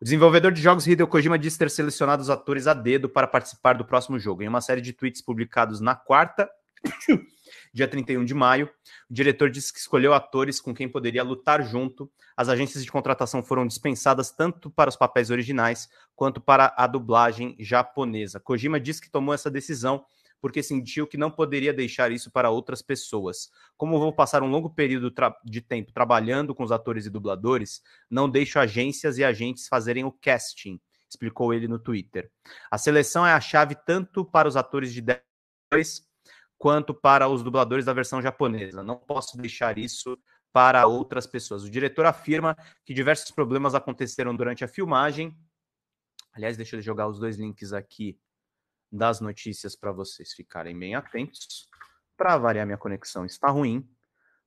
Speaker 1: O desenvolvedor de jogos Hideo Kojima diz ter selecionado os atores a dedo para participar do próximo jogo. Em uma série de tweets publicados na quarta, [coughs] Dia 31 de maio, o diretor disse que escolheu atores com quem poderia lutar junto. As agências de contratação foram dispensadas tanto para os papéis originais quanto para a dublagem japonesa. Kojima disse que tomou essa decisão porque sentiu que não poderia deixar isso para outras pessoas. Como vou passar um longo período de tempo trabalhando com os atores e dubladores, não deixo agências e agentes fazerem o casting, explicou ele no Twitter. A seleção é a chave tanto para os atores de 10 quanto para os dubladores da versão japonesa. Não posso deixar isso para outras pessoas. O diretor afirma que diversos problemas aconteceram durante a filmagem. Aliás, deixa eu jogar os dois links aqui das notícias para vocês ficarem bem atentos. Para variar, minha conexão está ruim.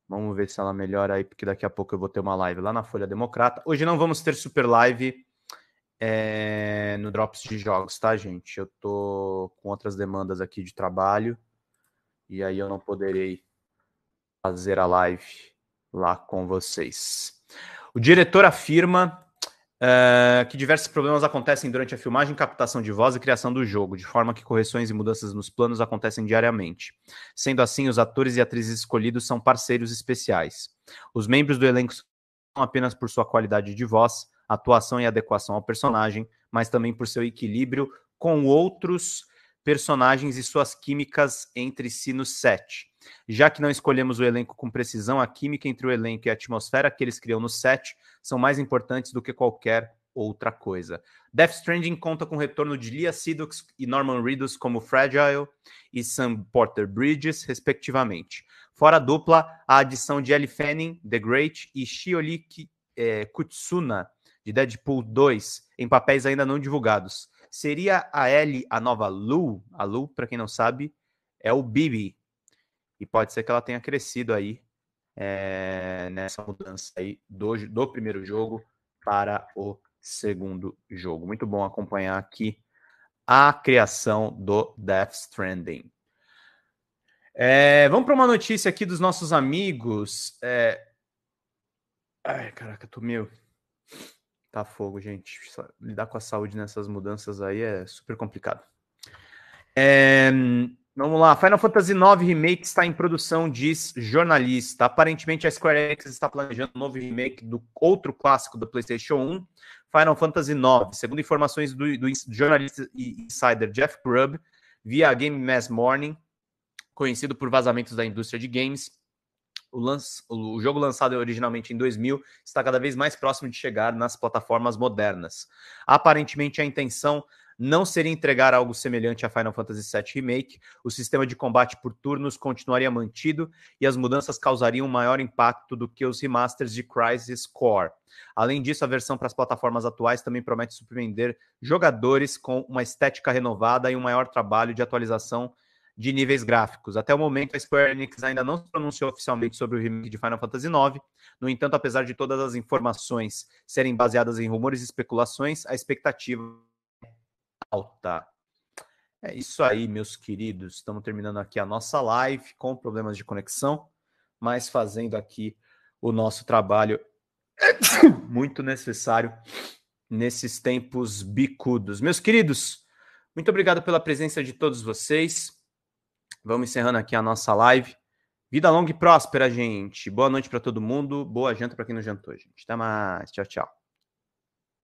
Speaker 1: Vamos ver se ela melhora aí, porque daqui a pouco eu vou ter uma live lá na Folha Democrata. Hoje não vamos ter super live é, no Drops de Jogos, tá, gente? Eu tô com outras demandas aqui de trabalho. E aí eu não poderei fazer a live lá com vocês. O diretor afirma Uh, que diversos problemas acontecem durante a filmagem, captação de voz e criação do jogo, de forma que correções e mudanças nos planos acontecem diariamente. Sendo assim, os atores e atrizes escolhidos são parceiros especiais. Os membros do elenco não apenas por sua qualidade de voz, atuação e adequação ao personagem, mas também por seu equilíbrio com outros personagens e suas químicas entre si no set. Já que não escolhemos o elenco com precisão, a química entre o elenco e a atmosfera que eles criam no set são mais importantes do que qualquer outra coisa. Death Stranding conta com o retorno de Lia Sidux e Norman Reedus como Fragile e Sam Porter Bridges, respectivamente. Fora a dupla, a adição de Ellie Fanning, The Great, e Shioliki eh, Kutsuna, de Deadpool 2, em papéis ainda não divulgados. Seria a L a nova Lu? A Lu, para quem não sabe, é o Bibi. E pode ser que ela tenha crescido aí é, nessa mudança aí do, do primeiro jogo para o segundo jogo. Muito bom acompanhar aqui a criação do Death Stranding. É, vamos para uma notícia aqui dos nossos amigos. É... Ai, caraca, tô meio. Tá fogo, gente. Lidar com a saúde nessas mudanças aí é super complicado. É, vamos lá. Final Fantasy IX Remake está em produção, diz jornalista. Aparentemente, a Square Enix está planejando um novo remake do outro clássico do PlayStation 1, Final Fantasy IX. Segundo informações do, do jornalista e insider Jeff Grubb, via Game Mass Morning, conhecido por vazamentos da indústria de games, o, lance, o jogo lançado originalmente em 2000 está cada vez mais próximo de chegar nas plataformas modernas. Aparentemente, a intenção não seria entregar algo semelhante a Final Fantasy VII Remake, o sistema de combate por turnos continuaria mantido e as mudanças causariam maior impacto do que os remasters de Crisis Core. Além disso, a versão para as plataformas atuais também promete surpreender jogadores com uma estética renovada e um maior trabalho de atualização de níveis gráficos. Até o momento, a Square Enix ainda não se pronunciou oficialmente sobre o remake de Final Fantasy IX. No entanto, apesar de todas as informações serem baseadas em rumores e especulações, a expectativa é alta. É isso aí, meus queridos. Estamos terminando aqui a nossa live com problemas de conexão, mas fazendo aqui o nosso trabalho [coughs] muito necessário nesses tempos bicudos. Meus queridos, muito obrigado pela presença de todos vocês. Vamos encerrando aqui a nossa live. Vida longa e próspera, gente. Boa noite para todo mundo. Boa janta para quem não jantou, gente. Até mais. Tchau, tchau.